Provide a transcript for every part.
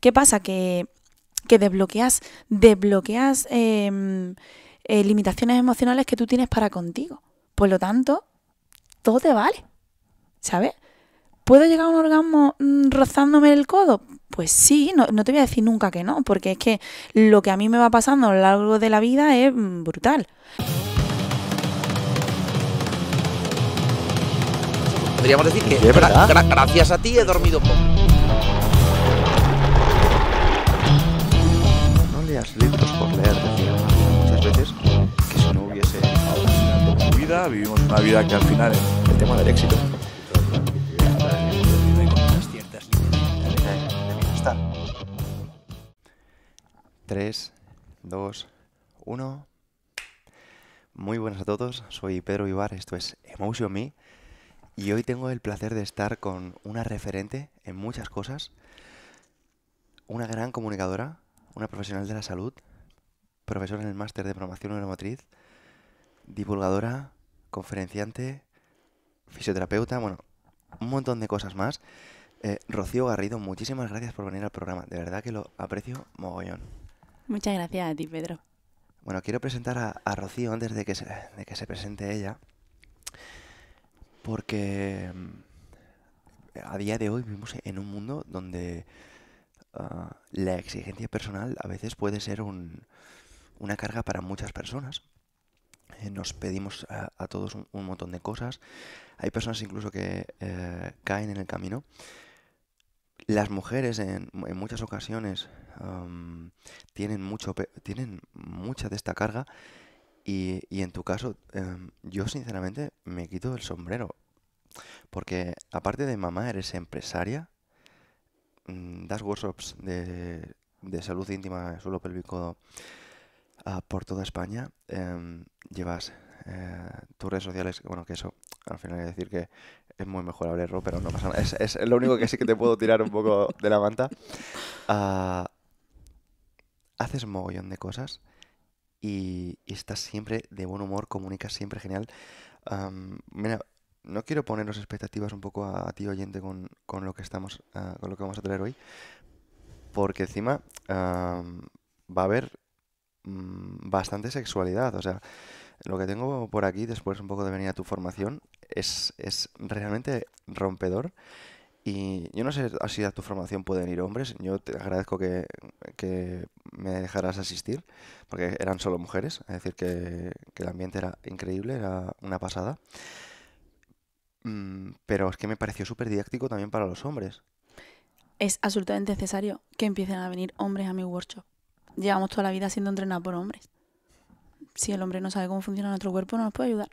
¿Qué pasa? Que, desbloqueas, desbloqueas em, eh, limitaciones emocionales que tú tienes para contigo. Por lo tanto, todo te vale. ¿Sabes? ¿Puedo llegar a un orgasmo mm, rozándome el codo? Pues sí, no, te voy a decir nunca que no, porque es que lo que a mí me va pasando a lo largo de la vida es mm, brutal. Podríamos decir que gracias a ti he dormido poco. días, libros por leer, muchas veces que si no hubiese vida, vivimos una vida que al final el tema del éxito tres 3, 2, 1. Muy buenas a todos, soy Pedro Ibar esto es Emotion Me y hoy tengo el placer de estar con una referente en muchas cosas, una gran comunicadora, una profesional de la salud, profesora en el máster de programación neuromotriz, divulgadora, conferenciante, fisioterapeuta, bueno, un montón de cosas más. Eh, Rocío Garrido, muchísimas gracias por venir al programa. De verdad que lo aprecio mogollón. Muchas gracias a ti, Pedro. Bueno, quiero presentar a, a Rocío antes de que, de que se presente ella, porque mm, a día de hoy vivimos en un mundo donde Ah, la exigencia personal a veces puede ser una carga para muchas personas. Eh, nos pedimos a, todos un, montón de cosas. Hay personas incluso que eh, caen en el camino. Las mujeres en, muchas ocasiones tienen, mucho, tienen mucha de esta carga y, en tu caso em, yo sinceramente me quito el sombrero porque aparte de mamá eres empresaria, Mm, das workshops de, salud íntima suelo pélvico ah, por toda España. Em, llevas eh, tus redes sociales, bueno, que eso al final que decir que es muy mejorable, error, pero no pasa nada. Es, lo único que sí que te puedo tirar un poco de la manta. Ah, haces mogollón de cosas y, estás siempre de buen humor, comunicas siempre genial. mira, no quiero poneros expectativas un poco a, ti oyente con, lo que estamos ah, con lo que vamos a traer hoy porque encima va a haber mm, bastante sexualidad o sea lo que tengo por aquí después un poco de venir a tu formación es, realmente rompedor y yo no sé si a tu formación pueden ir hombres, yo te agradezco que, me dejaras asistir, porque eran solo mujeres, es decir, que, que el ambiente era increíble, era una pasada. Mm, pero es que me pareció súper didáctico también para los hombres. Es absolutamente necesario que empiecen a venir hombres a mi workshop. Llevamos toda la vida siendo entrenados por hombres. Si el hombre no sabe cómo funciona nuestro cuerpo, no nos puede ayudar.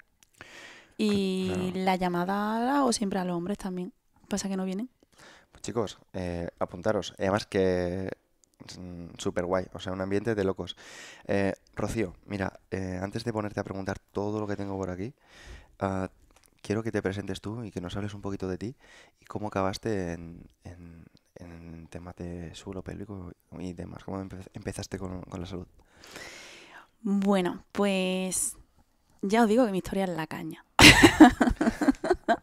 Y la llamada la hago siempre a los hombres también. Pasa que no vienen. Pues chicos, eh, apuntaros. Eh, además que mm, súper guay, o sea, un ambiente de locos. Eh, Rocío, mira, antes de ponerte a preguntar todo lo que tengo por aquí, ah, quiero que te presentes tú y que nos hables un poquito de ti y cómo acabaste en, temas de suelo pélvico y demás, cómo empezaste con, la salud. Bueno, pues ya os digo que mi historia es la caña.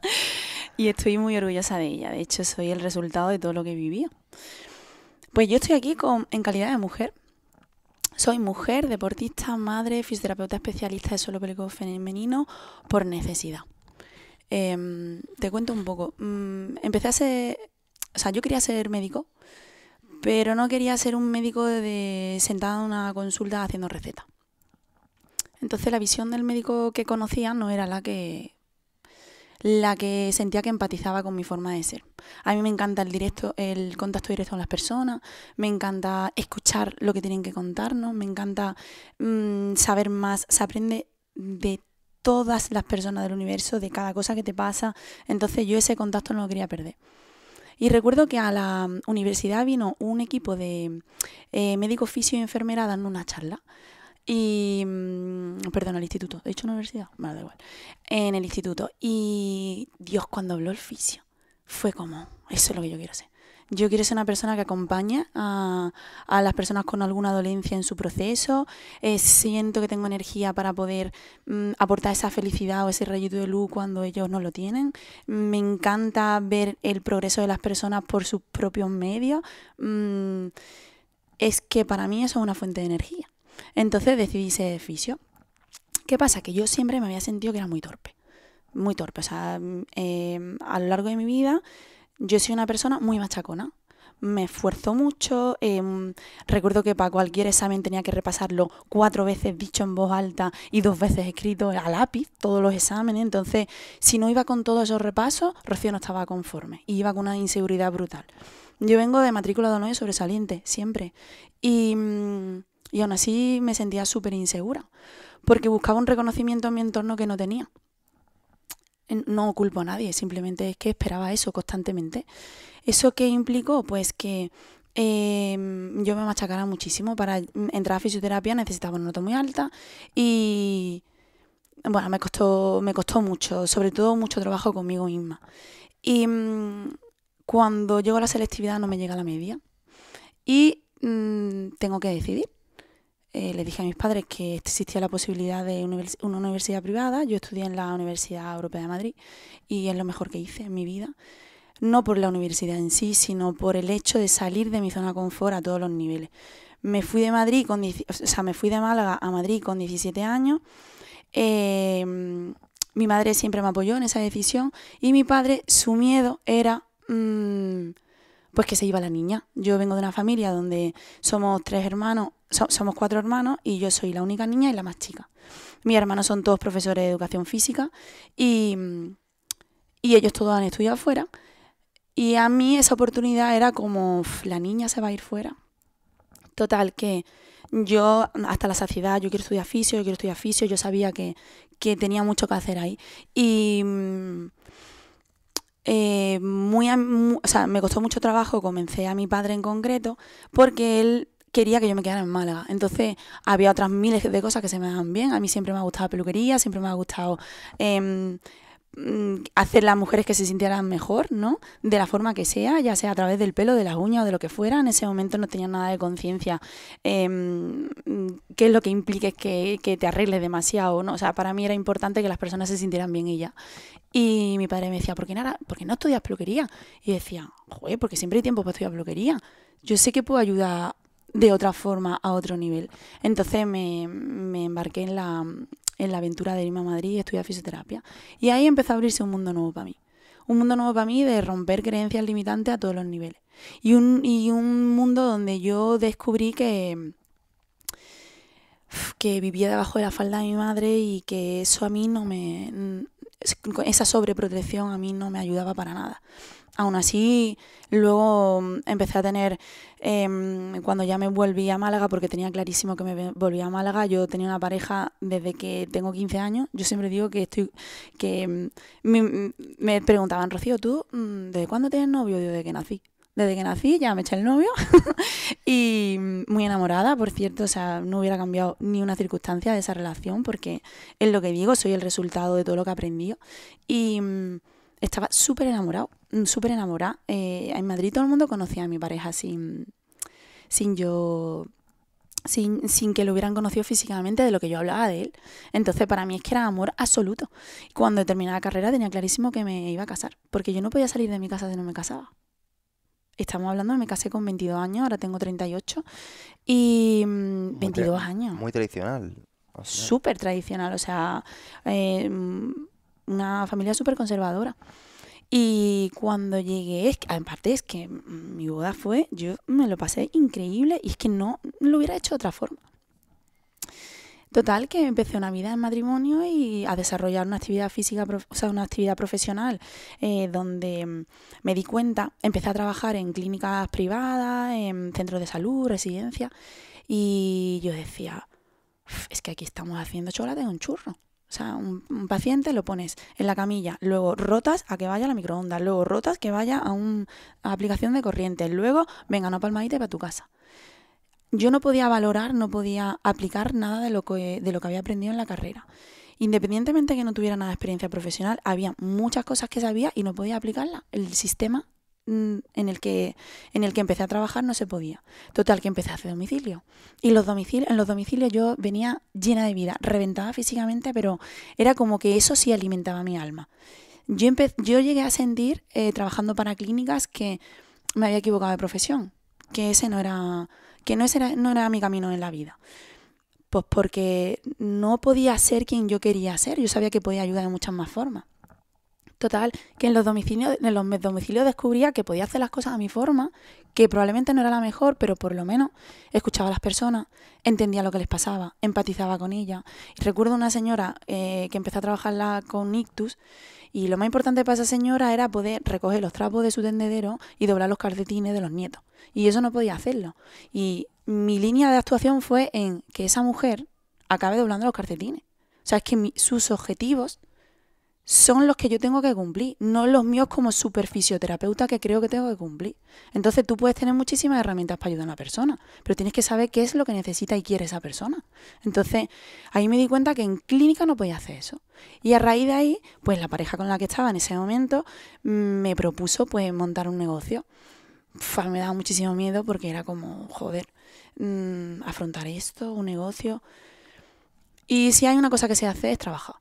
y estoy muy orgullosa de ella. De hecho, soy el resultado de todo lo que viví. Pues yo estoy aquí en calidad de mujer. Soy mujer, deportista, madre, fisioterapeuta especialista de suelo pélvico femenino por necesidad. Em, te cuento un poco. Mm, empecé a ser, o sea, yo quería ser médico, pero no quería ser un médico de, sentado en una consulta haciendo receta. Entonces la visión del médico que conocía no era la que la que sentía que empatizaba con mi forma de ser. A mí me encanta el directo, el contacto directo con las personas, me encanta escuchar lo que tienen que contarnos, me encanta mm, saber más, se aprende de todas las personas del universo, de cada cosa que te pasa. Entonces yo ese contacto no lo quería perder. Y recuerdo que a la mm, universidad vino un equipo de eh, médicos fisio y enfermera dando una charla. Y. Mm, perdón, al instituto. ¿He dicho universidad? Bueno, da igual. En el instituto. Y. Dios, cuando habló el fisio, fue como. Eso es lo que yo quiero hacer. Yo quiero ser una persona que acompaña a, las personas con alguna dolencia en su proceso. Eh, siento que tengo energía para poder mm, aportar esa felicidad o ese rayito de luz cuando ellos no lo tienen. Me encanta ver el progreso de las personas por sus propios medios. Mm, es que para mí eso es una fuente de energía. Entonces decidí ser fisio. ¿Qué pasa? Que yo siempre me había sentido que era muy torpe. Muy torpe. O sea, mm, eh, a lo largo de mi vida yo soy una persona muy machacona. Me esfuerzo mucho. Em, recuerdo que para cualquier examen tenía que repasarlo cuatro veces dicho en voz alta y dos veces escrito a lápiz, todos los exámenes. Entonces, si no iba con todos esos repasos, Rocío no estaba conforme y iba con una inseguridad brutal. Yo vengo de matrícula de honor sobresaliente, siempre. Y, mm, y aún así me sentía súper insegura, porque buscaba un reconocimiento en mi entorno que no tenía no culpo a nadie, simplemente es que esperaba eso constantemente. ¿Eso que implicó? Pues que em, yo me machacara muchísimo. Para entrar a fisioterapia necesitaba una nota muy alta y bueno, me costó, me costó mucho, sobre todo mucho trabajo conmigo misma. Y mm, cuando llego a la selectividad no me llega a la media y mm, tengo que decidir eh, le dije a mis padres que existía la posibilidad de una universidad privada. Yo estudié en la Universidad Europea de Madrid y es lo mejor que hice en mi vida. No por la universidad en sí, sino por el hecho de salir de mi zona de confort a todos los niveles. Me fui de Madrid con o sea, me fui de Málaga a Madrid con 17 años. Em, mi madre siempre me apoyó en esa decisión y mi padre, su miedo era mm, pues que se iba la niña. Yo vengo de una familia donde somos tres hermanos somos cuatro hermanos y yo soy la única niña y la más chica. Mis hermanos son todos profesores de educación física y, ellos todos han estudiado fuera. Y a mí esa oportunidad era como, la niña se va a ir fuera. Total, que yo hasta la saciedad, yo quiero estudiar fisio, yo quiero estudiar fisio, yo sabía que, tenía mucho que hacer ahí. Y mm, eh, muy, me costó mucho trabajo, comencé a mi padre en concreto, porque él quería que yo me quedara en Málaga. Entonces había otras miles de cosas que se me dan bien. A mí siempre me ha gustado peluquería, siempre me ha gustado em, mm, hacer las mujeres que se sintieran mejor, ¿no? De la forma que sea, ya sea a través del pelo, de las uñas o de lo que fuera. En ese momento no tenía nada de conciencia em, mm, qué es lo que implique que, te arregles demasiado, ¿no? O sea, para mí era importante que las personas se sintieran bien y ya. Y mi padre me decía, ¿por qué, nada, ¿por qué no estudias peluquería? Y decía, joder, porque siempre hay tiempo para estudiar peluquería. Yo sé que puedo ayudar de otra forma, a otro nivel. Entonces me, embarqué en la, aventura de lima a Madrid y estudié fisioterapia. Y ahí empezó a abrirse un mundo nuevo para mí. Un mundo nuevo para mí de romper creencias limitantes a todos los niveles. Y un, mundo donde yo descubrí que, vivía debajo de la falda de mi madre y que eso a mí no me... Esa sobreprotección a mí no me ayudaba para nada. Aún así, luego mm, empecé a tener, em, cuando ya me volví a Málaga, porque tenía clarísimo que me volvía a Málaga, yo tenía una pareja desde que tengo 15 años. Yo siempre digo que estoy, que mm, mm, me, preguntaban, Rocío, ¿tú desde cuándo tienes novio? Yo desde que nací. Desde que nací ya me eché el novio y muy enamorada, por cierto, o sea, no hubiera cambiado ni una circunstancia de esa relación porque es lo que digo, soy el resultado de todo lo que aprendí y estaba súper enamorado Mm, súper enamorada. Eh, en Madrid todo el mundo conocía a mi pareja sin, sin yo sin, sin, que lo hubieran conocido físicamente de lo que yo hablaba de él. Entonces, para mí es que era amor absoluto. Cuando terminé la carrera tenía clarísimo que me iba a casar, porque yo no podía salir de mi casa si no me casaba. Estamos hablando, me casé con 22 años, ahora tengo 38 y 22 mm, años. Muy tradicional. Súper tradicional, o sea, eh, mm, una familia súper conservadora. Y cuando llegué, es que, aparte es que mi boda fue, yo me lo pasé increíble y es que no lo hubiera hecho de otra forma. Total, que empecé una vida en matrimonio y a desarrollar una actividad física, o sea, una actividad profesional, eh, donde mm, me di cuenta, empecé a trabajar en clínicas privadas, en centros de salud, residencia y yo decía, es que aquí estamos haciendo de un churro. O sea, un, paciente lo pones en la camilla, luego rotas a que vaya a la microondas, luego rotas que vaya a una aplicación de corriente, luego venga una palmadita para tu casa. Yo no podía valorar, no podía aplicar nada de lo que, había aprendido en la carrera. Independientemente de que no tuviera nada de experiencia profesional, había muchas cosas que sabía y no podía aplicarlas. El sistema Mm, en el que en el que empecé a trabajar no se podía. Total que empecé a hacer domicilio. Y los domicilios, en los domicilios yo venía llena de vida, reventaba físicamente, pero era como que eso sí alimentaba mi alma. Yo llegué a sentir eh, trabajando para clínicas que me había equivocado de profesión, que ese no era que no era, no era mi camino en la vida. Pues porque no podía ser quien yo quería ser. Yo sabía que podía ayudar de muchas más formas. Total, que en los domicilios, en los domicilios descubría que podía hacer las cosas a mi forma, que probablemente no era la mejor, pero por lo menos escuchaba a las personas, entendía lo que les pasaba, empatizaba con ellas. Recuerdo una señora eh, que empezó a trabajarla con ictus y lo más importante para esa señora era poder recoger los trapos de su tendedero y doblar los calcetines de los nietos. Y eso no podía hacerlo. Y mi línea de actuación fue en que esa mujer acabe doblando los calcetines. O sea, es que sus objetivos son los que yo tengo que cumplir, no los míos como superfisioterapeuta que creo que tengo que cumplir. Entonces tú puedes tener muchísimas herramientas para ayudar a una persona, pero tienes que saber qué es lo que necesita y quiere esa persona. Entonces ahí me di cuenta que en clínica no podía hacer eso. Y a raíz de ahí, pues la pareja con la que estaba en ese momento mm, me propuso pues montar un negocio. me daba muchísimo miedo porque era como, joder, mm, afrontar esto, un negocio. Y si hay una cosa que se hace es trabajar.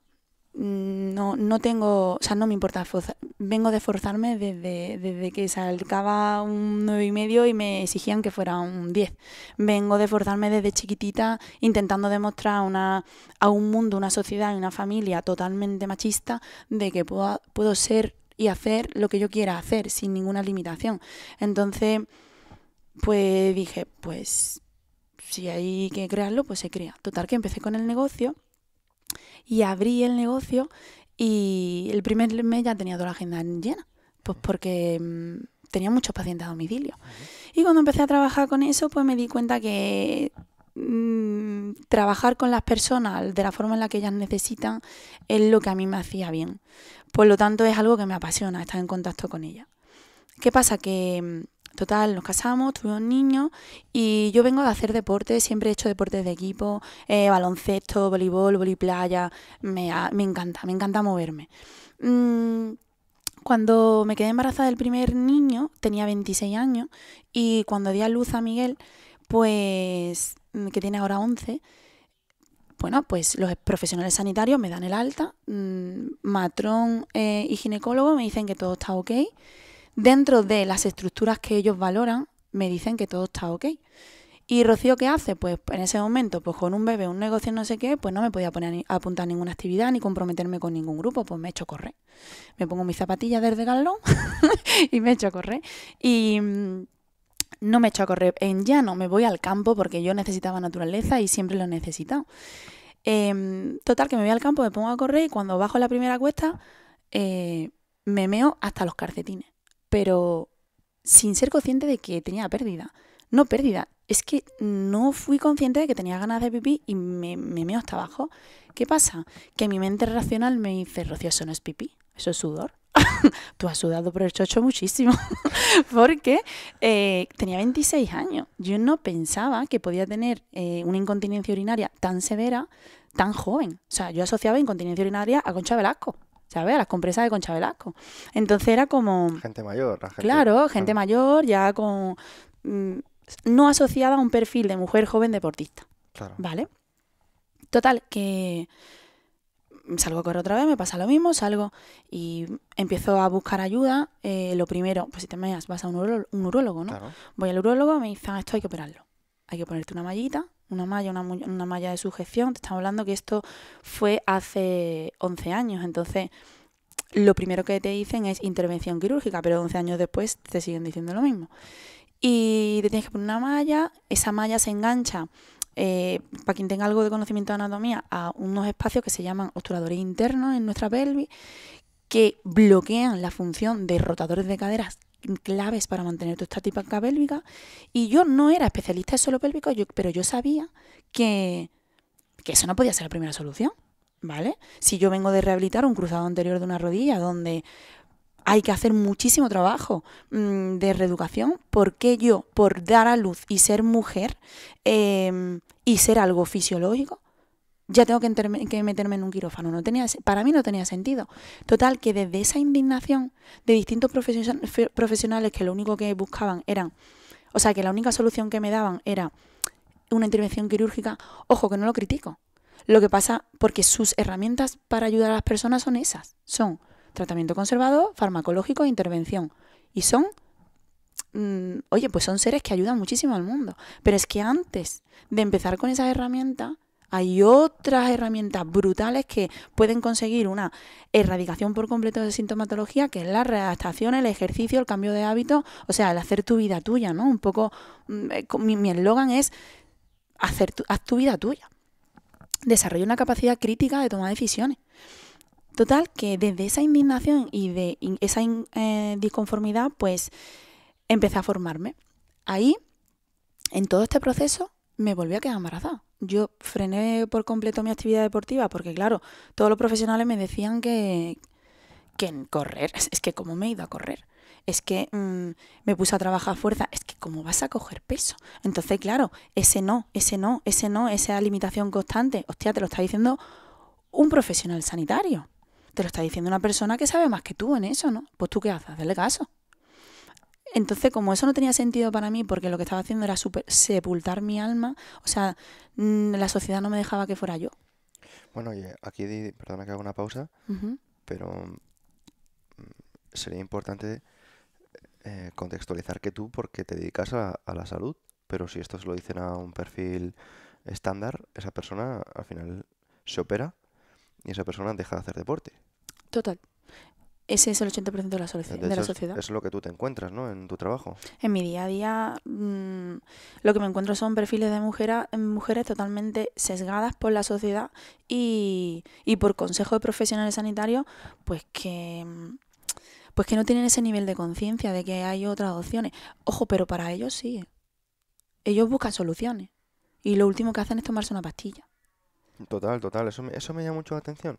Mm, no, no tengo, o sea, no me importa fuerza Vengo de forzarme desde, desde que salcaba un nueve y medio y me exigían que fuera un 10. Vengo de forzarme desde chiquitita intentando demostrar a un mundo, una sociedad y una familia totalmente machista de que puedo, puedo ser y hacer lo que yo quiera hacer sin ninguna limitación. Entonces, pues dije, pues si hay que crearlo, pues se crea. Total, que empecé con el negocio y abrí el negocio y el primer mes ya tenía toda la agenda llena, pues porque mm, tenía muchos pacientes a domicilio. Y cuando empecé a trabajar con eso, pues me di cuenta que mm, trabajar con las personas de la forma en la que ellas necesitan es lo que a mí me hacía bien. Por lo tanto, es algo que me apasiona, estar en contacto con ellas. ¿Qué pasa? Que mm, Total, nos casamos, tuvimos niños y yo vengo de hacer deporte, siempre he hecho deportes de equipo, eh, baloncesto, voleibol, voliplaya, me, me encanta, me encanta moverme. Mm, cuando me quedé embarazada del primer niño, tenía 26 años y cuando di a luz a Miguel, pues mm, que tiene ahora 11, bueno, pues los profesionales sanitarios me dan el alta, mm, matrón eh, y ginecólogo me dicen que todo está ok, dentro de las estructuras que ellos valoran, me dicen que todo está ok. ¿Y Rocío qué hace? Pues en ese momento, pues con un bebé, un negocio, no sé qué, pues no me podía poner a apuntar ninguna actividad ni comprometerme con ningún grupo, pues me echo a correr. Me pongo mis zapatillas desde galón y me echo a correr. Y mm, no me echo a correr en llano, me voy al campo porque yo necesitaba naturaleza y siempre lo he necesitado. Em, total, que me voy al campo, me pongo a correr y cuando bajo la primera cuesta eh, me meo hasta los calcetines pero sin ser consciente de que tenía pérdida. No pérdida, es que no fui consciente de que tenía ganas de pipí y me, meo hasta abajo. ¿Qué pasa? Que mi mente racional me dice, Rocío, eso no es pipí, eso es sudor. Tú has sudado por el chocho muchísimo, porque eh, tenía 26 años. Yo no pensaba que podía tener eh, una incontinencia urinaria tan severa, tan joven. O sea, yo asociaba incontinencia urinaria a Concha Velasco. ¿sabes? A las compresas de Concha Velasco. Entonces era como... Gente mayor, la Claro, gente mayor, ya con... Mm, no asociada a un perfil de mujer joven deportista. Claro. ¿Vale? Total, que salgo a correr otra vez, me pasa lo mismo, salgo y empiezo a buscar ayuda. Eh, lo primero, pues si te meas, vas a un, urólogo, ¿no? Voy al urólogo, me dicen, esto hay que operarlo. Hay que ponerte una mallita, una malla, una, malla de sujeción. Te estamos hablando que esto fue hace 11 años, entonces lo primero que te dicen es intervención quirúrgica, pero 11 años después te siguen diciendo lo mismo. Y te tienes que poner una malla, esa malla se engancha, eh, para quien tenga algo de conocimiento de anatomía, a unos espacios que se llaman obturadores internos en nuestra pelvis, que bloquean la función de rotadores de caderas claves para mantener tu estática pélvica. Y yo no era especialista en suelo pélvico, pero yo sabía que, eso no podía ser la primera solución. ¿Vale? Si yo vengo de rehabilitar un cruzado anterior de una rodilla donde hay que hacer muchísimo trabajo mm, de reeducación. ¿por qué yo, por dar a luz y ser mujer em, y ser algo fisiológico, ya tengo que, meterme en un quirófano. No tenía, para mí no tenía sentido. Total, que desde esa indignación de distintos profesionales que lo único que buscaban eran, o sea, que la única solución que me daban era una intervención quirúrgica, ojo, que no lo critico. Lo que pasa, porque sus herramientas para ayudar a las personas son esas, son tratamiento conservado, farmacológico e intervención. Y son mm, oye, pues son seres que ayudan muchísimo al mundo. Pero es que antes de empezar con esas herramientas, hay otras herramientas brutales que pueden conseguir una erradicación por completo de sintomatología, que es la readaptación, el ejercicio, el cambio de hábitos, o sea, el hacer tu vida tuya, ¿no? Un poco, mm, eh, mi eslogan es hacer tu, haz tu vida tuya. Desarrolla una capacidad crítica de tomar decisiones. Total, que desde esa indignación y de esa eh, disconformidad, pues empecé a formarme. Ahí, en todo este proceso, me volví a quedar embarazada yo frené por completo mi actividad deportiva porque, claro, todos los profesionales me decían que, que correr, es que cómo me he ido a correr, es que mm, me puse a trabajar fuerza, es que cómo vas a coger peso. Entonces, claro, ese no, ese no, ese no, esa limitación constante, hostia, te lo está diciendo un profesional sanitario, te lo está diciendo una persona que sabe más que tú en eso, ¿no? Pues tú qué haces, dale caso. Entonces, como eso no tenía sentido para mí, porque lo que estaba haciendo era sepultar mi alma, o sea, mm, la sociedad no me dejaba que fuera yo. Bueno, oye, eh, aquí, perdona que haga una pausa, pero mm, sería importante eh, contextualizar que tú, porque te dedicas a, a, la salud, pero si esto se lo dicen a un perfil estándar, esa persona al final se opera y esa persona deja de hacer deporte. Total. Ese es el 80% de la, de la sociedad. Es, lo que tú te encuentras, ¿no? En tu trabajo. En mi día a día, mm, lo que me encuentro son perfiles de mujeres, mujeres totalmente sesgadas por la sociedad y, por consejo de profesionales sanitarios, pues que, mm, pues que no tienen ese nivel de conciencia de que hay otras opciones. Ojo, pero para ellos sí. Ellos buscan soluciones. Y lo último que hacen es tomarse una pastilla. Total, total. Eso me, eso me llama mucho la atención.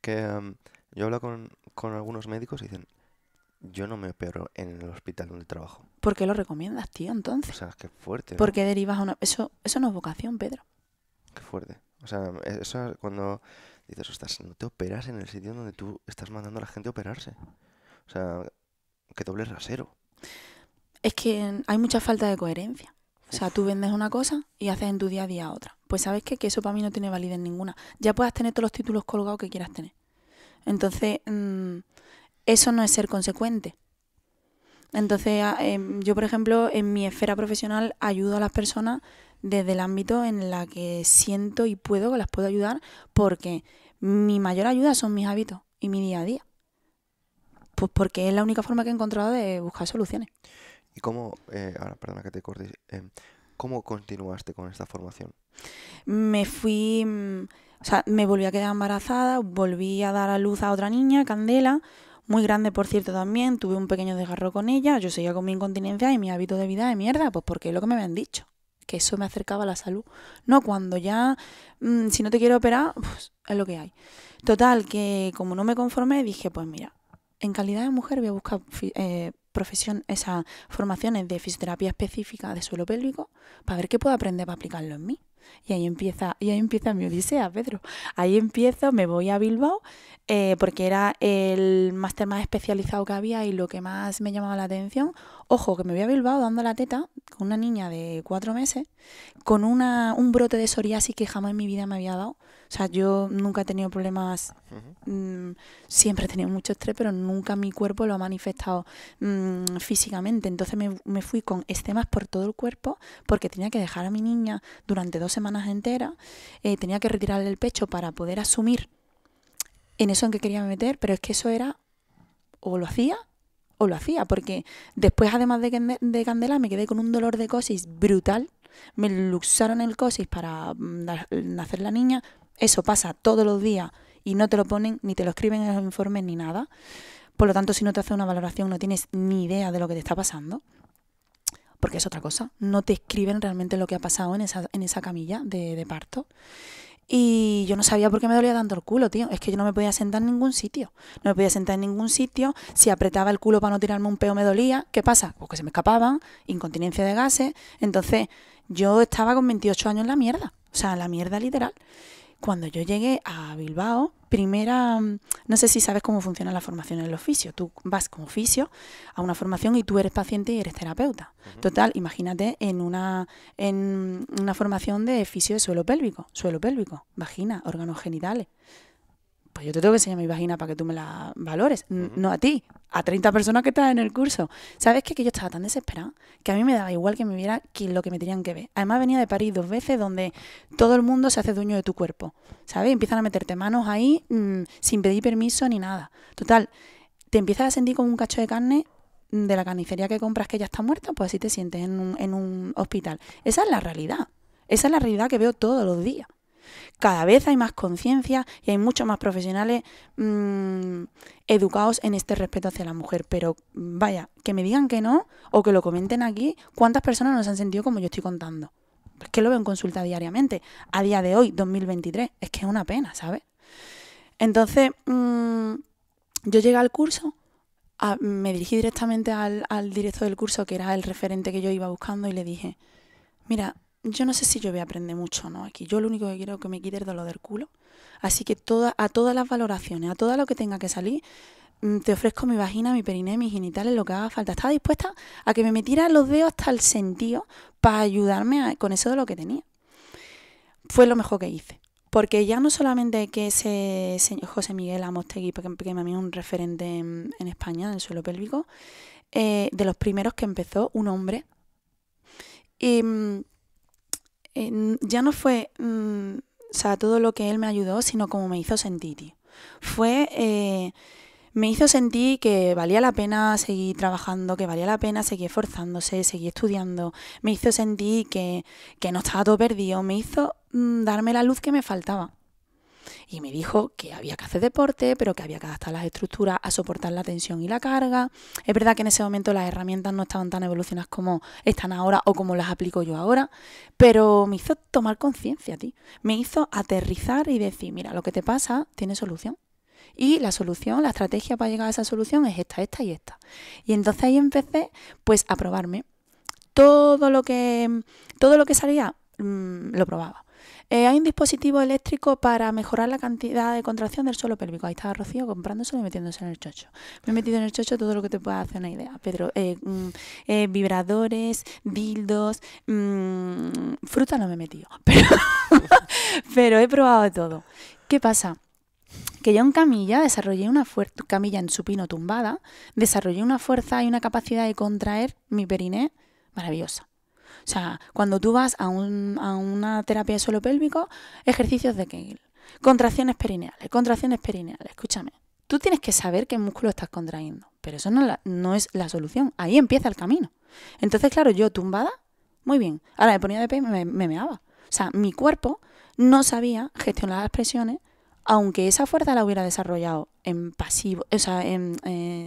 Que. Mm, yo he con, con algunos médicos y dicen, yo no me opero en el hospital donde trabajo. ¿Por qué lo recomiendas, tío, entonces? O sea, qué fuerte. ¿Por qué derivas una...? Eso, eso no es vocación, Pedro. Qué fuerte. O sea, eso cuando dices, estás no te operas en el sitio donde tú estás mandando a la gente a operarse. O sea, que doble rasero. Es que hay mucha falta de coherencia. O sea, tú vendes una cosa y haces en tu día a día otra. Pues sabes que eso para mí no tiene validez ninguna. Ya puedas tener todos los títulos colgados que quieras tener. Entonces, mm, eso no es ser consecuente. Entonces, em, yo, por ejemplo, en mi esfera profesional ayudo a las personas desde el ámbito en la que siento y puedo que las puedo ayudar porque mi mayor ayuda son mis hábitos y mi día a día. Pues porque es la única forma que he encontrado de buscar soluciones. ¿Y cómo, eh, ahora perdona que te em, cómo continuaste con esta formación? Me fui mm, o sea, me volví a quedar embarazada, volví a dar a luz a otra niña, Candela, muy grande por cierto también, tuve un pequeño desgarro con ella, yo seguía con mi incontinencia y mi hábito de vida de mierda, pues porque es lo que me habían dicho, que eso me acercaba a la salud. No, cuando ya, mm, si no te quiero operar, pues es lo que hay. Total, que como no me conformé, dije, pues mira, en calidad de mujer voy a buscar eh, profesión, esas formaciones de fisioterapia específica de suelo pélvico para ver qué puedo aprender para aplicarlo en mí. Y ahí empieza, y ahí empieza mi odisea, Pedro. Ahí empiezo, me voy a Bilbao, eh, porque era el máster más especializado que había y lo que más me llamaba la atención, Ojo, que me había a Bilbao dando la teta con una niña de cuatro meses, con un brote de psoriasis que jamás en mi vida me había dado. O sea, yo nunca he tenido problemas, mm, siempre he tenido mucho estrés, pero nunca mi cuerpo lo ha manifestado mm, físicamente. Entonces me, fui con estemas por todo el cuerpo porque tenía que dejar a mi niña durante dos semanas enteras, eh, tenía que retirarle el pecho para poder asumir en eso en que quería meter, pero es que eso era o lo hacía o lo hacía, porque después, además de, de Candela, me quedé con un dolor de cosis brutal. Me luxaron el cosis para mm, nacer la niña. Eso pasa todos los días y no te lo ponen, ni te lo escriben en los informes, ni nada. Por lo tanto, si no te hace una valoración, no tienes ni idea de lo que te está pasando. Porque es otra cosa. No te escriben realmente lo que ha pasado en esa, en esa camilla de, de parto. Y yo no sabía por qué me dolía tanto el culo, tío. Es que yo no me podía sentar en ningún sitio. No me podía sentar en ningún sitio. Si apretaba el culo para no tirarme un peo me dolía. ¿Qué pasa? Pues que se me escapaban, incontinencia de gases. Entonces yo estaba con 28 años en la mierda. O sea, en la mierda literal. Cuando yo llegué a Bilbao, primera, mm, no sé si sabes cómo funciona la formación en el oficio. Tú vas como oficio a una formación y tú eres paciente y eres terapeuta. Total, imagínate en una, en una formación de fisio de suelo pélvico, suelo pélvico, vagina, órganos genitales pues yo te tengo que enseñar mi vagina para que tú me la valores. No a ti, a 30 personas que están en el curso. ¿Sabes qué? Que yo estaba tan desesperada que a mí me daba igual que me viera lo que me tenían que ver. Además venía de París dos veces donde todo el mundo se hace dueño de tu cuerpo. ¿Sabes? Empiezan a meterte manos ahí mm, sin pedir permiso ni nada. Total, te empiezas a sentir como un cacho de carne de la carnicería que compras que ya está muerta, pues así te sientes en un hospital. Esa es la realidad. Esa es la realidad que veo todos los días. Cada vez hay más conciencia y hay muchos más profesionales mm, educados en este respeto hacia la mujer. Pero mm, vaya, que me digan que no o que lo comenten aquí, ¿cuántas personas no se han sentido como yo estoy contando? Es que lo veo en consulta diariamente. A día de hoy, 2023, es que es una pena, ¿sabes? Entonces, mm, yo llegué al curso, me dirigí directamente al, al director del curso, que era el referente que yo iba buscando, y le dije, mira, yo no sé si yo voy a aprender mucho o no aquí. Yo lo único que quiero es que me quite el dolor del culo. Así que toda, a todas las valoraciones, a todo lo que tenga que salir, mm, te ofrezco mi vagina, mi periné, mis genitales, lo que haga falta. Estaba dispuesta a que me metiera los dedos hasta el sentido para ayudarme con eso de lo que tenía. Fue lo mejor que hice. Porque ya no solamente que ese señor José Miguel Amostegui, que a mí es un referente en, España del suelo pélvico, eh, de los primeros que empezó un hombre. Mm, eh, ya no fue mm, o sea, todo lo que él me ayudó, sino como me hizo sentir, Fue... Eh, me hizo sentir que valía la pena seguir trabajando, que valía la pena seguir esforzándose, seguir estudiando. Me hizo sentir que, que no estaba todo perdido. Me hizo mm, darme la luz que me faltaba y me dijo que había que hacer deporte, pero que había que adaptar las estructuras a soportar la tensión y la carga. Es verdad que en ese momento las herramientas no estaban tan evolucionadas como están ahora o como las aplico yo ahora, pero me hizo tomar conciencia, ti. Me hizo aterrizar y decir, mira, lo que te pasa tiene solución. Y la solución, la estrategia para llegar a esa solución es esta, esta y esta. Y entonces ahí empecé pues a probarme. Todo lo que todo lo que salía mm, lo probaba. Eh, hay un dispositivo eléctrico para mejorar la cantidad de contracción del suelo pélvico. Ahí estaba Rocío comprándose y metiéndose en el chocho. Me he metido en el chocho todo lo que te pueda hacer una idea. Pedro, eh, mm, eh, vibradores, dildos, mm, fruta no me he metido, pero, he probado todo. ¿Qué pasa? que ya en camilla desarrollé una fuerza, camilla en supino tumbada, desarrollé una fuerza y una capacidad de contraer mi periné maravillosa. O sea, cuando tú vas a, un, a una terapia de suelo pélvico, ejercicios de Kegel, contracciones perineales, contracciones perineales, escúchame. Tú tienes que saber qué músculo estás contrayendo, pero eso no, no es la solución. Ahí empieza el camino. Entonces, claro, yo tumbada, muy bien. Ahora me ponía de pie y me, me meaba. O sea, mi cuerpo no sabía gestionar las presiones aunque esa fuerza la hubiera desarrollado en pasivo, o sea, en...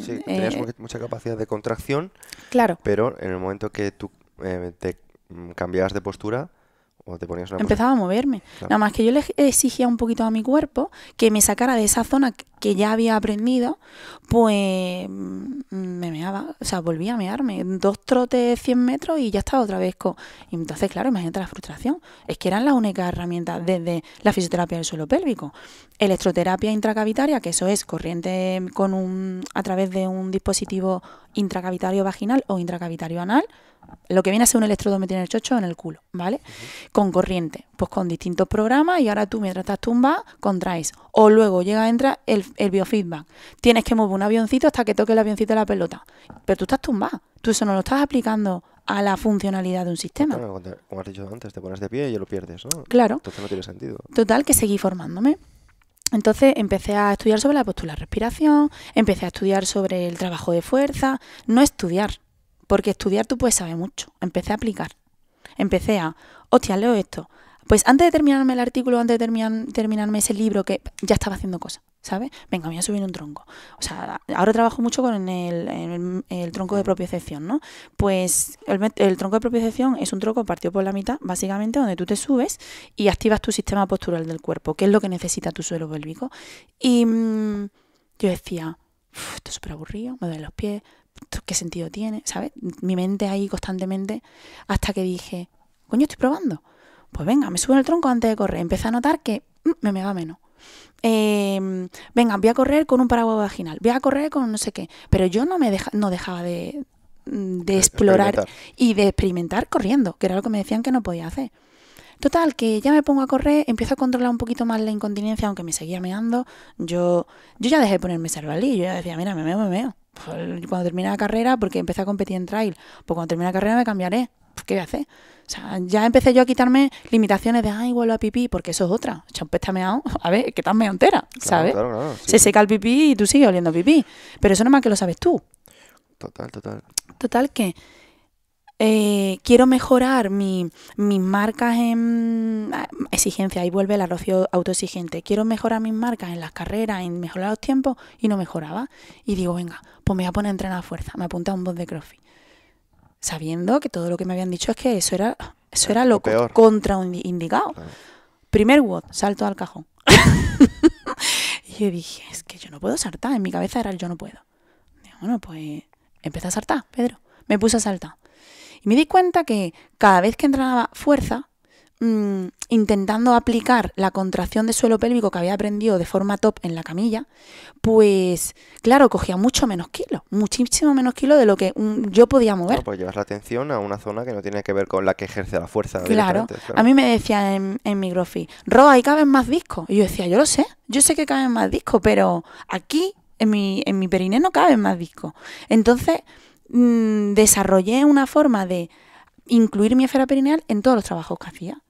sí, tenías eh, mucha capacidad de contracción. Claro. Pero en el momento que tú eh, te Mm, cambiabas de postura o te ponías una Empezaba a moverme. Nada más que yo le exigía un poquito a mi cuerpo que me sacara de esa zona que ya había aprendido, pues mm, me meaba, o sea, volvía a mearme. Dos trotes 100 metros y ya estaba otra vez Y entonces, claro, imagínate la frustración. Es que eran las únicas herramientas desde la fisioterapia del suelo pélvico. Electroterapia intracavitaria, que eso es corriente con un, a través de un dispositivo intracavitario vaginal o intracavitario anal, lo que viene a ser un electrodo en el chocho en el culo, ¿vale? Con corriente, pues con distintos programas y ahora tú mientras estás tumbada contraes. O luego llega, entra el, el biofeedback. Tienes que mover un avioncito hasta que toque el avioncito de la pelota. Pero tú estás tumbado. Tú eso no lo estás aplicando a la funcionalidad de un sistema. como has dicho antes, te pones de pie y ya lo pierdes, ¿no? Claro. Entonces no tiene sentido. Total, que seguí formándome. Entonces empecé a estudiar sobre la postura respiración, empecé a estudiar sobre el trabajo de fuerza, no estudiar, porque estudiar tú puedes saber mucho. Empecé a aplicar. Empecé a, hostia, leo esto. Pues antes de terminarme el artículo, antes de terminarme ese libro que ya estaba haciendo cosas, ¿sabes? Venga, voy a subir un tronco. O sea, ahora trabajo mucho con el, tronco de excepción, ¿no? Pues el, tronco de excepción es un tronco partido por la mitad, básicamente, donde tú te subes y activas tu sistema postural del cuerpo, que es lo que necesita tu suelo pélvico. Y mm, yo decía, esto es súper aburrido, me duelen los pies, ¿qué sentido tiene? ¿Sabes? Mi mente ahí constantemente hasta que dije, coño, estoy probando. Pues venga, me subo en el tronco antes de correr. Empecé a notar que mm, me me va menos. Em, venga, voy a correr con un paraguas vaginal, voy a correr con no sé qué. Pero yo no me no dejaba de, mm, de explorar y de experimentar corriendo, que era lo que me decían que no podía hacer. Total, que ya me pongo a correr, empiezo a controlar un poquito más la incontinencia, aunque me seguía meando. Yo, yo ya dejé de ponerme salvalí, yo ya decía, mira, me meo, me meo. cuando termine la carrera, porque empecé a competir en trail, pues cuando termine la carrera me cambiaré. Pues, ¿Qué voy a hacer? O sea, ya empecé yo a quitarme limitaciones de, ay, vuelvo a pipí, porque eso es otra. Champe está meado, a ver, que estás me entera, ¿sabes? Se seca el pipí y tú sigues oliendo pipí. Pero eso no más que lo sabes tú. Total, total. Total que eh, quiero mejorar mis marcas en ah, exigencia, ahí vuelve la arrocio autoexigente, quiero mejorar mis marcas en las carreras, en mejorar los tiempos y no mejoraba. Y digo, venga, pues me voy a poner a entrenar a fuerza, me apunta un bot de CrossFit. Sabiendo que todo lo que me habían dicho es que eso era, eso era lo, contraindicado. Primer WOD, salto al cajón. y yo dije, es que yo no puedo saltar, en mi cabeza era el yo no puedo. bueno, pues empecé a saltar, Pedro. Me puse a saltar y me di cuenta que cada vez que entraba fuerza, mm, intentando aplicar la contracción de suelo pélvico que había aprendido de forma top en la camilla, pues claro, cogía mucho menos kilo, muchísimo menos kilo de lo que yo podía mover. no pues llevas la atención a una zona que no tiene que ver con la que ejerce la fuerza. Claro, a mí me decía en, mi grofi, Ro, ahí caben más discos. Y yo decía, yo lo sé, yo sé que caben más discos, pero aquí en mi, en mi, no caben más discos. Entonces, Mm, desarrollé una forma de incluir mi esfera perineal en todos los trabajos que hacía.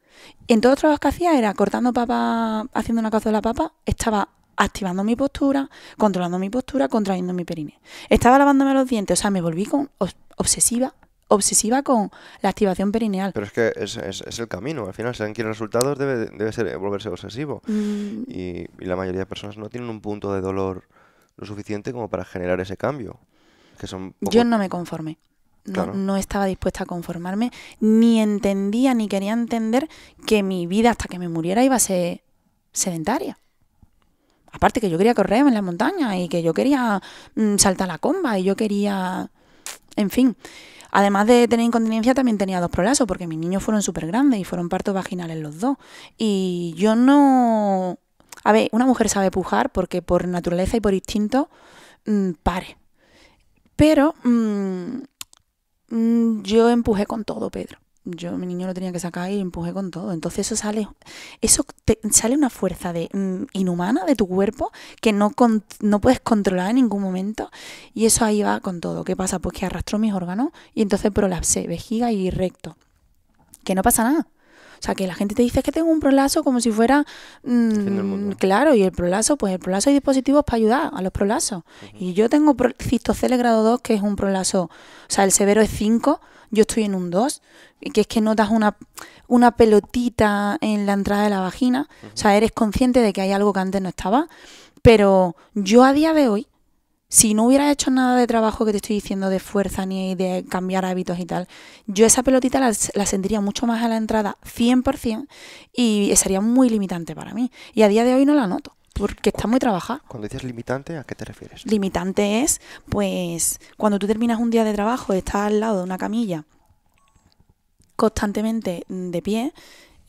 En todos los trabajos que hacía era cortando papa, haciendo una cazuela de la papa, estaba activando mi postura, controlando mi postura, contrayendo mi perine. Estaba lavándome los dientes, o sea, me volví obsesiva obsesiva con la activación perineal. Pero es que es, el camino. Al final, si alguien quiere resultados, debe, ser, volverse obsesivo. Mm. y, la mayoría de personas no tienen un punto de dolor lo suficiente como para generar ese cambio. Yo no me conformé. No, estaba dispuesta a conformarme, ni entendía ni quería entender que mi vida hasta que me muriera iba a ser sedentaria. Aparte que yo quería correr en las montañas y que yo quería mm, saltar la comba y yo quería... En fin, además de tener incontinencia también tenía dos prolazos porque mis niños fueron súper grandes y fueron partos vaginales los dos. Y yo no... A ver, una mujer sabe pujar porque por naturaleza y por instinto mm, pare pero mm, mm, yo empujé con todo, Pedro. Yo, mi niño lo tenía que sacar y empujé con todo. Entonces eso sale, eso sale una fuerza de, mm, inhumana de tu cuerpo que no, no puedes controlar en ningún momento. Y eso ahí va con todo. ¿Qué pasa? Pues que arrastró mis órganos y entonces prolapsé, vejiga y recto. Que no pasa nada. O sea, que la gente te dice que tengo un prolazo como si fuera... Mm, claro, y el prolazo, pues el prolazo hay dispositivos para ayudar a los prolazos. Y yo tengo cistocele grado 2, que es un prolazo, o sea, el severo es 5, yo estoy en un 2, que es que notas una, una pelotita en la entrada de la vagina, o sea, eres consciente de que hay algo que antes no estaba, pero yo a día de hoy si no hubiera hecho nada de trabajo que te estoy diciendo de fuerza ni de cambiar hábitos y tal, yo esa pelotita la, sentiría mucho más a la entrada, 100%, y sería muy limitante para mí. Y a día de hoy no la noto porque está muy trabajada. Cuando dices limitante, ¿a qué te refieres? Limitante es, pues, cuando tú terminas un día de trabajo, estás al lado de una camilla constantemente de pie,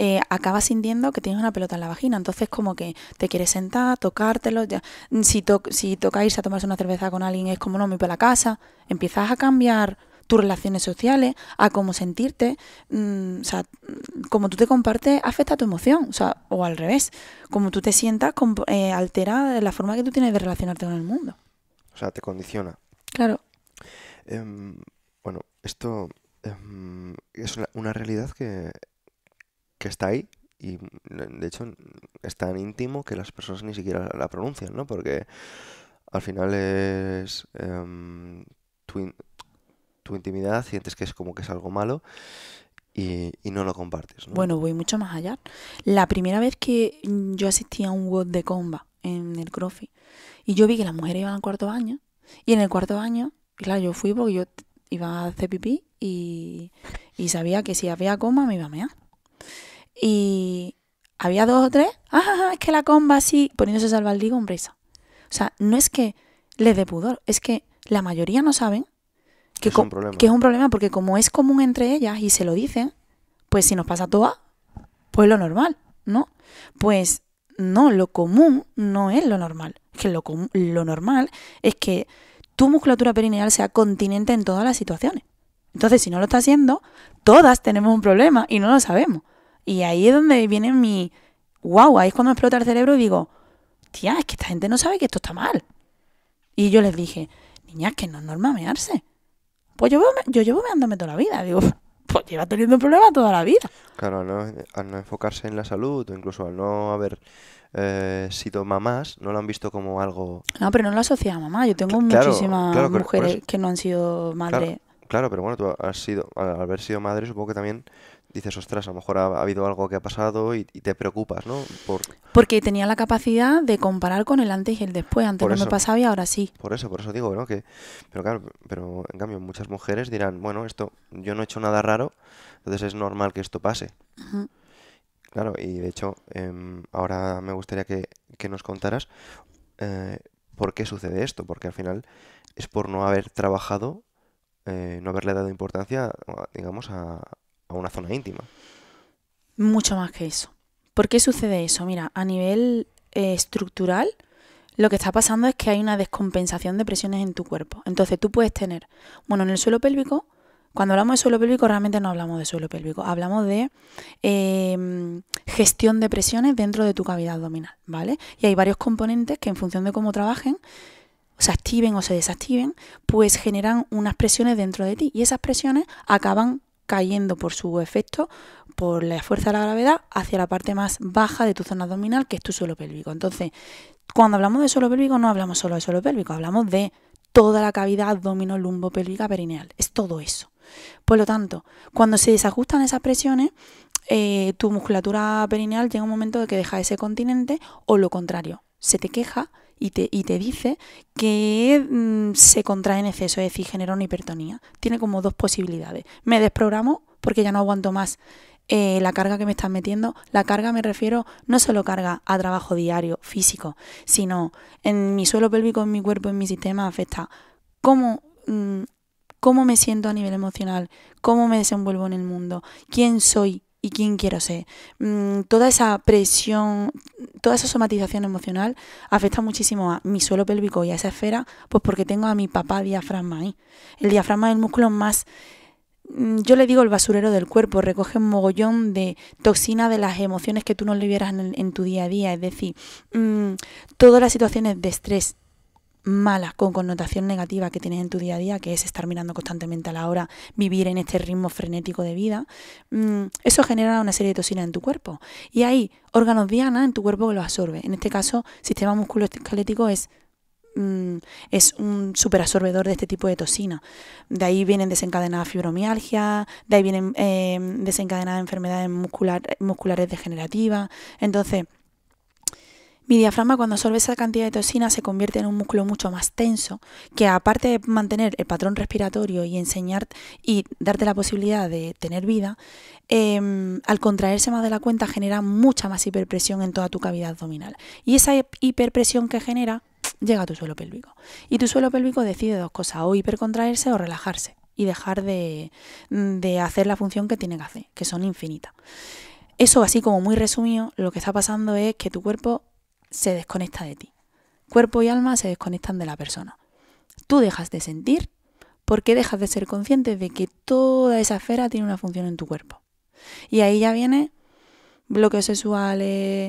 eh, acabas sintiendo que tienes una pelota en la vagina. Entonces, como que te quieres sentar, tocártelo. Ya. Si, si toca irse a tomarse una cerveza con alguien, es como no, me para la casa. Empiezas a cambiar tus relaciones sociales, a cómo sentirte, mm, o sea, mm, como tú te compartes, afecta tu emoción, o sea, o al revés, como tú te sientas, eh, altera la forma que tú tienes de relacionarte con el mundo. O sea, te condiciona. Claro. Em, bueno, esto em, es una realidad que que está ahí y de hecho es tan íntimo que las personas ni siquiera la, pronuncian, ¿no? Porque al final es em, tu, intimidad, sientes que es como que es algo malo y, no lo compartes. ¿no? Bueno, voy mucho más allá. La primera vez que yo asistí a un WOD de comba en el Crofi y yo vi que las mujeres iban al cuarto año y en el cuarto año, claro, yo fui porque yo iba a hacer pipí y, sabía que si había coma me iba a mear. Y había dos o tres, es que la comba así, poniéndose salvadigo hombre, presa O sea, no es que les dé pudor, es que la mayoría no saben que es, un problema. que es un problema, porque como es común entre ellas y se lo dicen, pues si nos pasa a todas, pues lo normal, ¿no? Pues no, lo común no es lo normal. Que lo, lo normal es que tu musculatura perineal sea continente en todas las situaciones. Entonces, si no lo está haciendo, todas tenemos un problema y no lo sabemos. Y ahí es donde viene mi, wow, ahí es cuando me explota el cerebro y digo, tía, es que esta gente no sabe que esto está mal. Y yo les dije, niñas, que no es normal mearse. Pues yo, yo llevo meándome toda la vida. Digo, pues lleva teniendo un problema toda la vida. Claro, al no, no enfocarse en la salud o incluso al no haber eh, sido mamás, no lo han visto como algo... No, pero no lo asocia a mamá. Yo tengo muchísimas mujeres que no han sido madres. Claro, claro, pero bueno, tú has sido, al haber sido madre, supongo que también dices, ostras, a lo mejor ha, habido algo que ha pasado y, te preocupas, ¿no? Porque tenía la capacidad de comparar con el antes y el después. Antes no me pasaba y ahora sí. Por eso, por eso digo, ¿no? Que, pero claro, pero en cambio muchas mujeres dirán, bueno, esto, yo no he hecho nada raro, entonces es normal que esto pase. Claro, y de hecho, em, ahora me gustaría que, nos contaras eh, por qué sucede esto, porque al final es por no haber trabajado eh, no haberle dado importancia, digamos, a, a una zona íntima. Mucho más que eso. ¿Por qué sucede eso? Mira, a nivel eh, estructural, lo que está pasando es que hay una descompensación de presiones en tu cuerpo. Entonces tú puedes tener, bueno, en el suelo pélvico, cuando hablamos de suelo pélvico realmente no hablamos de suelo pélvico, hablamos de em, gestión de presiones dentro de tu cavidad abdominal, ¿vale? Y hay varios componentes que en función de cómo trabajen, se activen o se desactiven, pues generan unas presiones dentro de ti y esas presiones acaban cayendo por su efecto, por la fuerza de la gravedad, hacia la parte más baja de tu zona abdominal, que es tu suelo pélvico. Entonces, cuando hablamos de suelo pélvico, no hablamos solo de suelo pélvico, hablamos de toda la cavidad abdomino lumbo pélvica perineal. Es todo eso. Por lo tanto, cuando se desajustan esas presiones, eh, tu musculatura perineal llega un momento de que deja ese continente o lo contrario, se te queja y te, y te dice que mm, se contrae en exceso, es decir, genera una hipertonía. Tiene como dos posibilidades. Me desprogramo porque ya no aguanto más eh, la carga que me estás metiendo. La carga me refiero no solo carga a trabajo diario, físico, sino en mi suelo pélvico, en mi cuerpo, en mi sistema, afecta cómo, mm, cómo me siento a nivel emocional, cómo me desenvuelvo en el mundo, quién soy y quién quiero ser. Mm, toda esa presión toda esa somatización emocional afecta muchísimo a mi suelo pélvico y a esa esfera, pues porque tengo a mi papá diafragma ahí. El diafragma es el músculo más mm, yo le digo el basurero del cuerpo, recoge un mogollón de toxina de las emociones que tú no liberas en, en tu día a día, es decir, mm, todas las situaciones de estrés, ...malas, con connotación negativa que tienes en tu día a día, que es estar mirando constantemente a la hora, vivir en este ritmo frenético de vida, mm, eso genera una serie de toxinas en tu cuerpo. Y hay órganos diana en tu cuerpo que los absorbe. En este caso, sistema musculoesquelético es mm, es un superabsorbedor de este tipo de toxina. De ahí vienen desencadenadas fibromialgia, de ahí vienen eh, desencadenadas enfermedades muscular, eh, musculares degenerativas. Entonces, mi diafragma cuando absorbe esa cantidad de toxina se convierte en un músculo mucho más tenso, que aparte de mantener el patrón respiratorio y enseñar y darte la posibilidad de tener vida, em, al contraerse más de la cuenta genera mucha más hiperpresión en toda tu cavidad abdominal. Y esa hiperpresión que genera llega a tu suelo pélvico. Y tu suelo pélvico decide dos cosas, o hipercontraerse o relajarse y dejar de, de hacer la función que tiene que hacer, que son infinitas. Eso así como muy resumido, lo que está pasando es que tu cuerpo se desconecta de ti. Cuerpo y alma se desconectan de la persona. Tú dejas de sentir porque dejas de ser consciente de que toda esa esfera tiene una función en tu cuerpo. Y ahí ya viene bloqueos sexuales,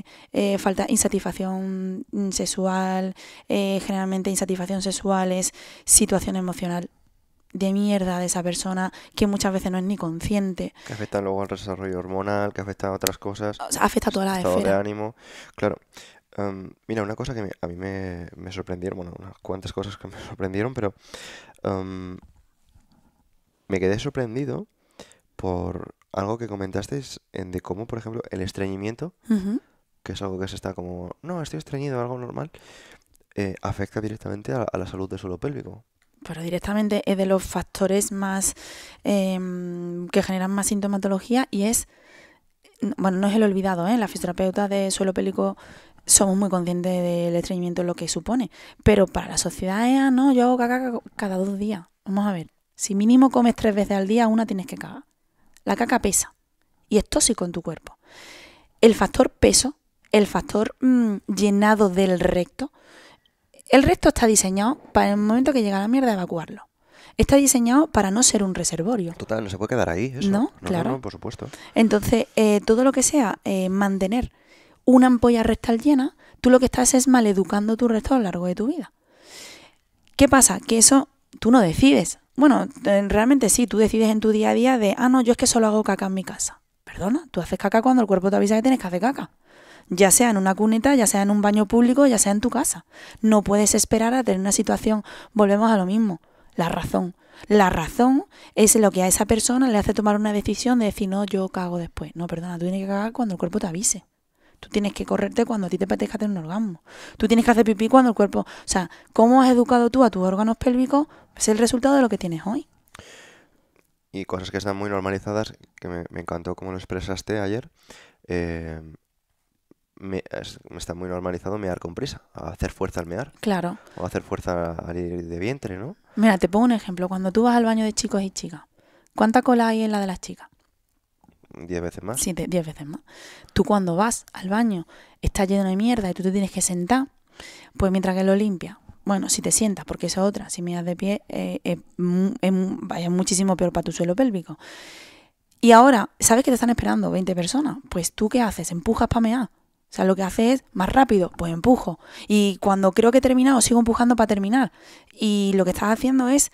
eh, eh, falta insatisfacción sexual, eh, generalmente insatisfacción sexual es situación emocional de mierda de esa persona que muchas veces no es ni consciente. Que afecta luego al desarrollo hormonal, que afecta a otras cosas. afecta a toda la esfera. de ánimo. Claro, mira, una cosa que a mí me, me, sorprendieron, bueno, unas cuantas cosas que me sorprendieron, pero me quedé sorprendido por algo que comentasteis en de cómo, por ejemplo, el estreñimiento, que es algo que se está como, no, estoy estreñido, algo normal, eh, afecta directamente a, la salud del suelo pélvico. Pero directamente es de los factores más em, que generan más sintomatología y es bueno, no es el olvidado, ¿eh? la fisioterapeuta de suelo pélvico somos muy conscientes del estreñimiento, lo que supone. Pero para la sociedad ah, no, yo hago caca cada dos días. Vamos a ver, si mínimo comes tres veces al día, una tienes que cagar. La caca pesa y es tóxico en tu cuerpo. El factor peso, el factor mm, llenado del recto, el recto está diseñado para el momento que llega la mierda evacuarlo. Está diseñado para no ser un reservorio. Total, no se puede quedar ahí. Eso. ¿No? claro. por supuesto. Entonces, eh, todo lo que sea eh, mantener una ampolla rectal llena, tú lo que estás es maleducando tu resto a lo largo de tu vida. ¿Qué pasa? Que eso tú no decides. Bueno, eh, realmente sí, tú decides en tu día a día de, ah, no, yo es que solo hago caca en mi casa. Perdona, tú haces caca cuando el cuerpo te avisa que tienes que hacer caca. Ya sea en una cuneta, ya sea en un baño público, ya sea en tu casa. No puedes esperar a tener una situación. Volvemos a lo mismo, la razón. La razón es lo que a esa persona le hace tomar una decisión de decir, no, yo cago después. No, perdona, tú tienes que cagar cuando el cuerpo te avise. Tú tienes que correrte cuando a ti te apetezca tener un orgasmo. Tú tienes que hacer pipí cuando el cuerpo... O sea, ¿cómo has educado tú a tus órganos pélvicos? Es el resultado de lo que tienes hoy. Y cosas que están muy normalizadas, que me, encantó como lo expresaste ayer. Eh, me, está muy normalizado mear con prisa, hacer fuerza al mear. Claro. O hacer fuerza al ir de vientre, ¿no? Mira, te pongo un ejemplo. Cuando tú vas al baño de chicos y chicas, ¿cuánta cola hay en la de las chicas? Diez veces más. Sí, veces más. Tú cuando vas al baño, está lleno de mierda y tú te tienes que sentar, pues mientras que lo limpia. Bueno, si te sientas, porque esa otra, si me das de pie, eh, es, vaya, muchísimo peor para tu suelo pélvico. Y ahora, ¿sabes que te están esperando 20 personas? Pues tú qué haces, empujas para mear. O sea, lo que haces es más rápido, pues empujo. Y cuando creo que he terminado, sigo empujando para terminar. Y lo que estás haciendo es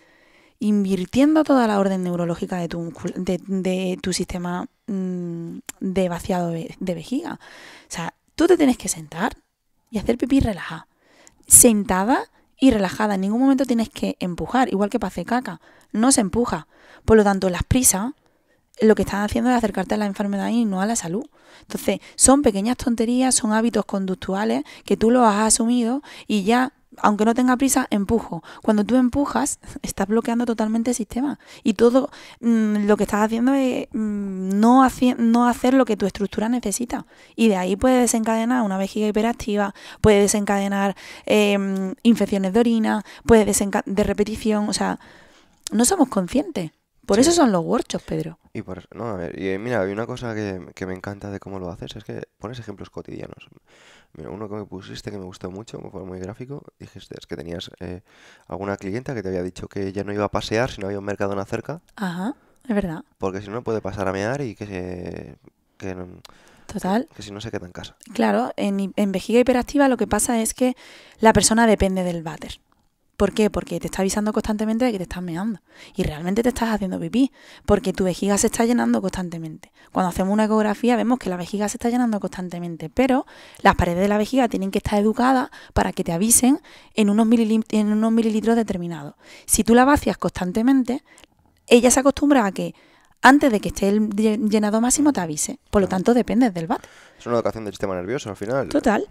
invirtiendo toda la orden neurológica de tu, de, tu sistema mm, de vaciado de, vejiga. O sea, tú te tienes que sentar y hacer pipí relajada. Sentada y relajada. En ningún momento tienes que empujar, igual que para hacer caca. No se empuja. Por lo tanto, las prisas lo que están haciendo es acercarte a la enfermedad y no a la salud. Entonces, son pequeñas tonterías, son hábitos conductuales que tú los has asumido y ya aunque no tenga prisa, empujo. Cuando tú empujas, estás bloqueando totalmente el sistema. Y todo mm, lo que estás haciendo es mm, no, no hacer lo que tu estructura necesita. Y de ahí puede desencadenar una vejiga hiperactiva, puede desencadenar em, infecciones de orina, puede desencadenar de repetición. O sea, no somos conscientes. Por eso son los workshops, Pedro. Y por no, ver, y, mira, hay una cosa que, que me encanta de cómo lo haces, es que pones ejemplos cotidianos. Mira, uno que me pusiste que me gustó mucho, fue muy gráfico, dijiste es que tenías eh, alguna clienta que te había dicho que ya no iba a pasear si no había un mercado Mercadona cerca. Ajá, es verdad. Porque si no puede pasar a mear y que Que Total. Que, si no se queda en casa. Claro, en, en vejiga hiperactiva lo que pasa es que la persona depende del váter. ¿Por qué? Porque te está avisando constantemente de que te estás meando y realmente te estás haciendo pipí, porque tu vejiga se está llenando constantemente. Cuando hacemos una ecografía vemos que la vejiga se está llenando constantemente, pero las paredes de la vejiga tienen que estar educadas para que te avisen en unos, en unos mililitros determinados. Si tú la vacias constantemente, ella se acostumbra a que antes de que esté el llenado máximo te avise. Por lo tanto, dependes del VAT. Es una educación del sistema nervioso al final. Total.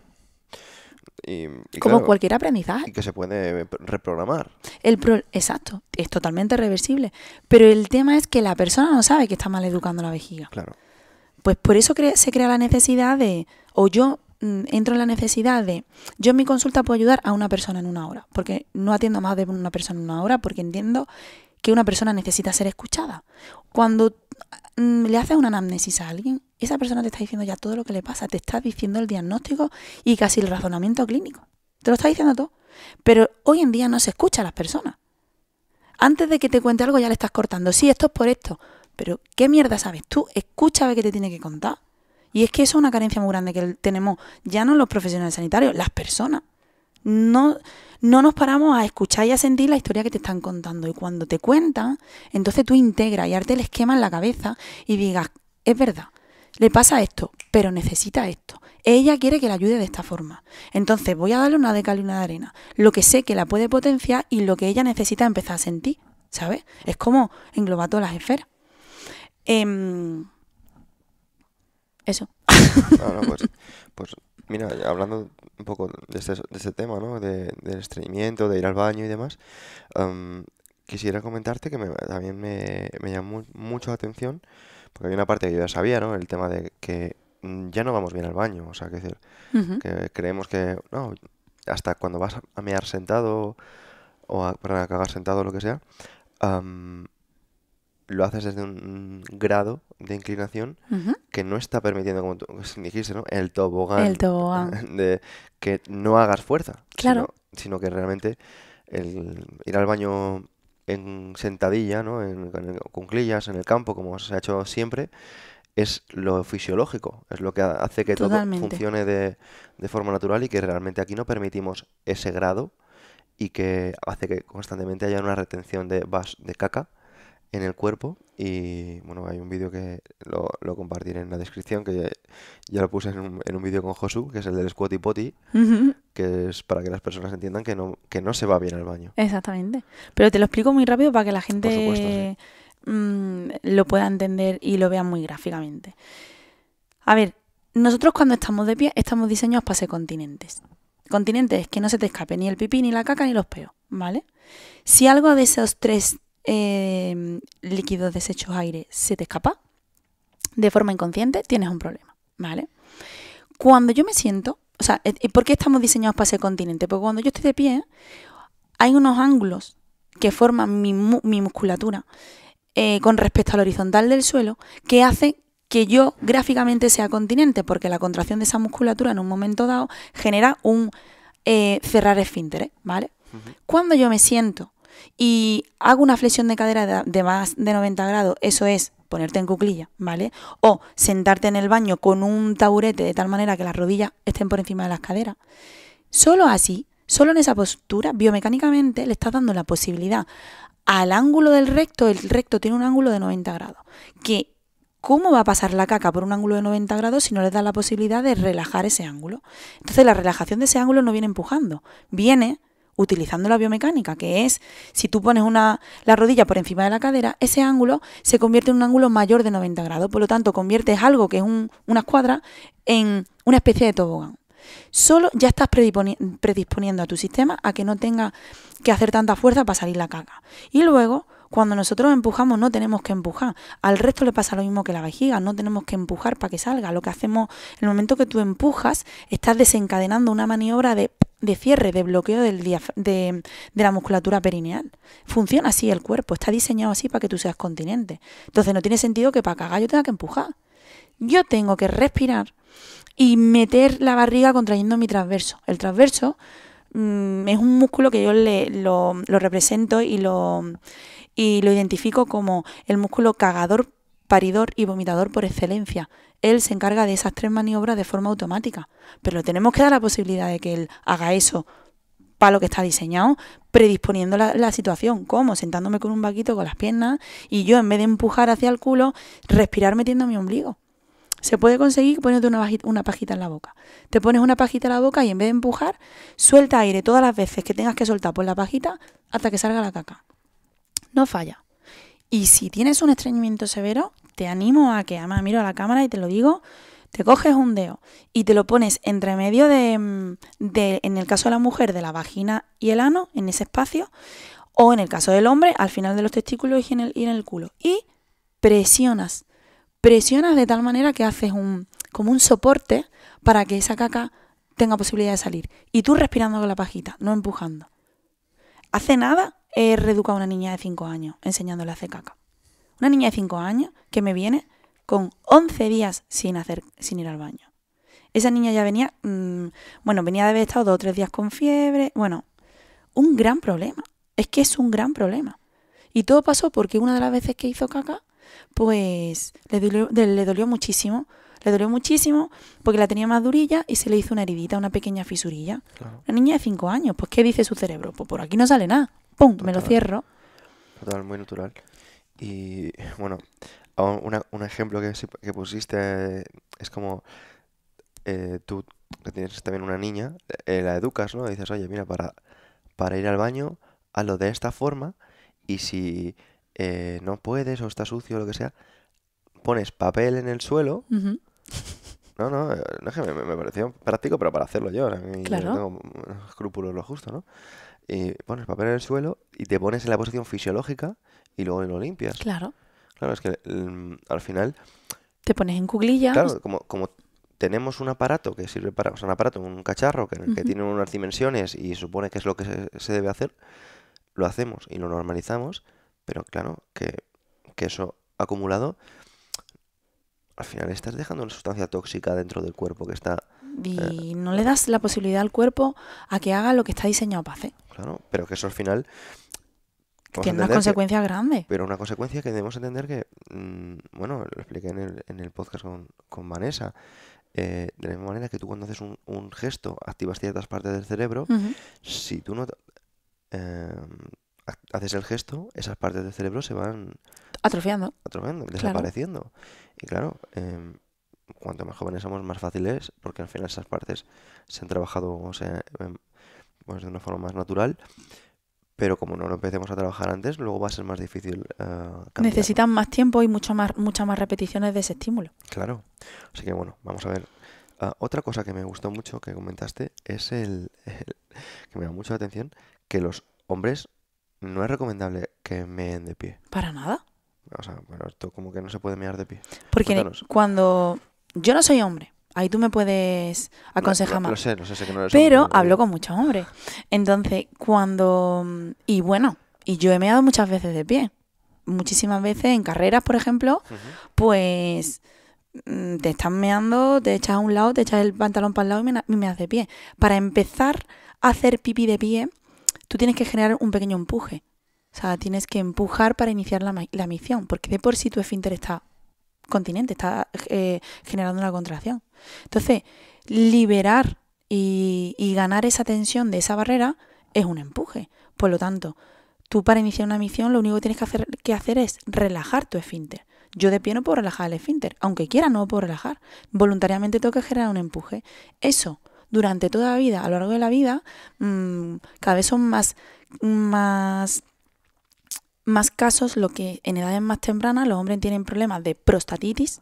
Como cualquier aprendizaje. Y que se puede reprogramar. El exacto, es totalmente reversible. Pero el tema es que la persona no sabe que está mal educando la vejiga. Claro. Pues por eso se crea la necesidad de, o yo mm, entro en la necesidad de, yo en mi consulta puedo ayudar a una persona en una hora, porque no atiendo más de una persona en una hora, porque entiendo que una persona necesita ser escuchada. Cuando Mm, le haces una anamnesis a alguien, esa persona te está diciendo ya todo lo que le pasa, te está diciendo el diagnóstico y casi el razonamiento clínico. Te lo está diciendo todo. Pero hoy en día no se escucha a las personas. Antes de que te cuente algo ya le estás cortando. Sí, esto es por esto. Pero ¿qué mierda sabes tú? Escucha a ver qué te tiene que contar. Y es que eso es una carencia muy grande que tenemos ya no los profesionales sanitarios, las personas no, no nos paramos a escuchar y a sentir la historia que te están contando. Y cuando te cuentan, entonces tú integras y arte el esquema en la cabeza y digas, es verdad, le pasa esto, pero necesita esto. Ella quiere que la ayude de esta forma. Entonces voy a darle una de cal de arena. Lo que sé que la puede potenciar y lo que ella necesita empezar a sentir. ¿Sabes? Es como englobar todas las esferas. Em, eso. Pues, pues mira, hablando un poco este, de este, tema, ¿no? De, del estreñimiento, de ir al baño y demás, quisiera comentarte que me, también me, llamó mucho la atención, porque hay una parte que yo ya sabía, ¿no? El tema de que mm, ya no vamos bien al baño, o sea, que decir, que creemos que, no, hasta cuando vas a mear sentado o a, cagar sentado o lo que sea, lo haces desde un grado de inclinación que no está permitiendo, como tú pues, dijiste, El tobogán. De que no hagas fuerza. Claro. Sino, que realmente el ir al baño en sentadilla, ¿no? En, en, en el campo, como se ha hecho siempre, es lo fisiológico, es lo que hace que todo funcione de, de, forma natural y que realmente aquí no permitimos ese grado y que hace que constantemente haya una retención de, vas, de caca en el cuerpo. Y bueno, hay un vídeo que lo, compartiré en la descripción, que ya, lo puse en un, vídeo con Josu, que es el del squat Potty, que es para que las personas entiendan que no, que no se va bien al baño. Exactamente. Pero te lo explico muy rápido para que la gente mm, lo pueda entender y lo vea muy gráficamente. A ver, nosotros cuando estamos de pie estamos diseñados para ser continentes. Continentes que no se te escape ni el pipí, ni la caca, ni los peos, ¿vale? Si algo de esos tres Em, líquidos, desechos, aire se te escapa de forma inconsciente, tienes un problema, ¿vale? Cuando yo me siento, o sea, eh, eh, ¿por qué estamos diseñados para ser continente? Porque cuando yo estoy de pie, hay unos ángulos que forman mi, musculatura eh, con respecto al horizontal del suelo que hace que yo gráficamente sea continente, porque la contracción de esa musculatura en un momento dado genera un cerrar esfínteres, ¿vale? Cuando yo me siento y hago una flexión de cadera de más de 90 grados, eso es ponerte en cuclilla, ¿vale? O sentarte en el baño con un taburete de tal manera que las rodillas estén por encima de las caderas. Solo así, solo en esa postura, biomecánicamente le estás dando la posibilidad al ángulo del recto, el recto tiene un ángulo de 90 grados, que ¿Cómo va a pasar la caca por un ángulo de 90 grados si no le das la posibilidad de relajar ese ángulo? Entonces la relajación de ese ángulo no viene empujando, viene utilizando la biomecánica, que es si tú pones una, la rodilla por encima de la cadera, ese ángulo se convierte en un ángulo mayor de 90 grados. Por lo tanto, conviertes algo que es una escuadra en una especie de tobogán. Solo ya estás predisponiendo a tu sistema a que no tenga que hacer tanta fuerza para salir la caca. Y luego, cuando nosotros empujamos, no tenemos que empujar. Al resto le pasa lo mismo que la vejiga, no tenemos que empujar para que salga. Lo que hacemos, el momento que tú empujas, estás desencadenando una maniobra de de cierre, de bloqueo del de, de la musculatura perineal. Funciona así el cuerpo, está diseñado así para que tú seas continente. Entonces no tiene sentido que para cagar yo tenga que empujar. Yo tengo que respirar y meter la barriga contrayendo mi transverso. El transverso mm, es un músculo que yo le, lo, lo represento y lo, y lo identifico como el músculo cagador paridor y vomitador por excelencia. Él se encarga de esas tres maniobras de forma automática, pero tenemos que dar la posibilidad de que él haga eso para lo que está diseñado, predisponiendo la, situación. ¿Cómo? Sentándome con un vaquito con las piernas y yo, en vez de empujar hacia el culo, respirar metiendo mi ombligo. Se puede conseguir poniéndote una, una pajita en la boca. Te pones una pajita en la boca y en vez de empujar, suelta aire todas las veces que tengas que soltar por la pajita hasta que salga la caca. No falla. Y si tienes un estreñimiento severo, te animo a que, además miro a la cámara y te lo digo, te coges un dedo y te lo pones entre medio de, mm, en el caso de la mujer, de la vagina y el ano, en ese espacio, o en el caso del hombre, al final de los testículos y en el, en el culo. Y presionas, presionas de tal manera que haces un, como un soporte para que esa caca tenga posibilidad de salir. Y tú respirando con la pajita, no empujando. Hace nada he reeducado a una niña de 5 años enseñándole a hacer caca. Una niña de 5 años que me viene con 11 días sin, hacer, sin ir al baño. Esa niña ya venía, mm, bueno, venía de haber estado 2 o 3 días con fiebre, bueno, un gran problema. Es que es un gran problema. Y todo pasó porque una de las veces que hizo caca, pues le dolió, muchísimo le dolió muchísimo porque la tenía más durilla y se le hizo una heridita, una pequeña fisurilla. Una niña de 5 años, pues ¿qué dice su cerebro? Pues por aquí no sale nada. ¡pum! me lo cierro. Total, muy natural. Y bueno, un ejemplo que, que, pusiste eh, es como eh, que tienes también una niña, eh, la educas, ¿no? dices, oye, mira, para, ir al baño, hazlo de esta forma y si eh, no puedes o está sucio o lo que sea, pones papel en el suelo. No, no, no me, pareció práctico, pero para hacerlo yo, claro. yo tengo mm, escrúpulos lo justo, ¿no? Y eh, pones papel en el suelo y te pones en la posición fisiológica y luego lo limpias. Claro. Claro, es que mm, al final... Te pones en cuclillas. Claro, como, tenemos un aparato que sirve para, o sea, un aparato, un cacharro que, tiene unas dimensiones y supone que es lo que se, debe hacer, lo hacemos y lo normalizamos, pero claro, que, que, eso acumulado, al final estás dejando una sustancia tóxica dentro del cuerpo que está... Y eh, no le das la posibilidad al cuerpo a que haga lo que está diseñado para hacer pero que eso al final... Tiene una consecuencia grande. Pero una consecuencia que debemos entender que, mm, bueno, lo expliqué en el, podcast con, con Vanessa, eh, de la misma manera que tú cuando haces un, gesto activas ciertas partes del cerebro, si tú no em, haces el gesto, esas partes del cerebro se van atrofiando, atrofiando desapareciendo. Y claro, em, cuanto más jóvenes somos, más fácil es, porque al final esas partes se han trabajado o em, pues, de una forma más natural. Pero como no lo empecemos a trabajar antes, luego va a ser más difícil. Eh, Necesitan más tiempo y mucho más, muchas más repeticiones de ese estímulo. Claro. Así que bueno, vamos a ver. Ah, otra cosa que me gustó mucho que comentaste es el, que me da mucha atención, que los hombres no es recomendable que meen de pie. Para nada. O sea, bueno, esto como que no se puede mear de pie. Porque cuando yo no soy hombre, Ahí tú me puedes aconsejar más. Lo, sé, lo sé, que no Pero hablo con muchos hombres. Entonces, cuando. Y bueno, y yo he meado muchas veces de pie. Muchísimas veces en carreras, por ejemplo, pues mm, te estás meando, te echas a un lado, te echas el pantalón para el lado y me, hace de pie. Para empezar a hacer pipí de pie, tú tienes que generar un pequeño empuje. O sea, tienes que empujar para iniciar la, la misión, porque de por sí tu esfínter está continente, está eh, generando una contracción. Entonces, liberar y, ganar esa tensión de esa barrera es un empuje. Por lo tanto, tú para iniciar una misión lo único que tienes que hacer, es relajar tu esfínter. Yo de pie no puedo relajar el esfínter, aunque quiera no puedo relajar. Voluntariamente tengo que generar un empuje. Eso, durante toda la vida, a lo largo de la vida, mm, cada vez son más, más más casos, lo que en edades más tempranas los hombres tienen problemas de prostatitis,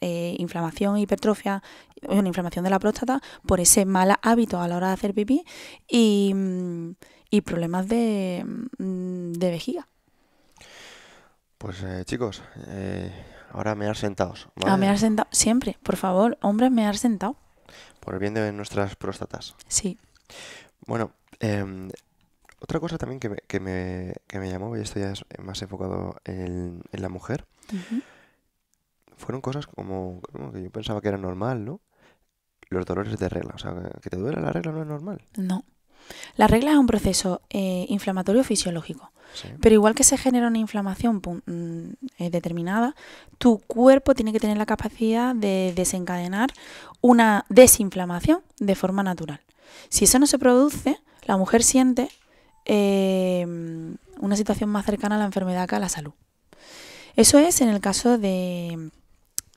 eh, inflamación, hipertrofia, una inflamación de la próstata por ese mal hábito a la hora de hacer pipí y, mm, problemas mm, de, vejiga. Pues eh, chicos, eh, ahora me has sentado. Ah, sentado, siempre, por favor, hombres, me has sentado. Por el bien de nuestras próstatas. Sí. Bueno, em, otra cosa también que me, llamó, y esto ya es más enfocado en, la mujer, fueron cosas como, que yo pensaba que era normal, ¿no? Los dolores de regla, o sea, que te duela la regla no es normal. No. La regla es un proceso eh, inflamatorio fisiológico, pero igual que se genera una inflamación mm, eh, determinada, tu cuerpo tiene que tener la capacidad de desencadenar una desinflamación de forma natural. Si eso no se produce, la mujer siente Em, una situación más cercana a la enfermedad que a la salud. Eso es en el caso de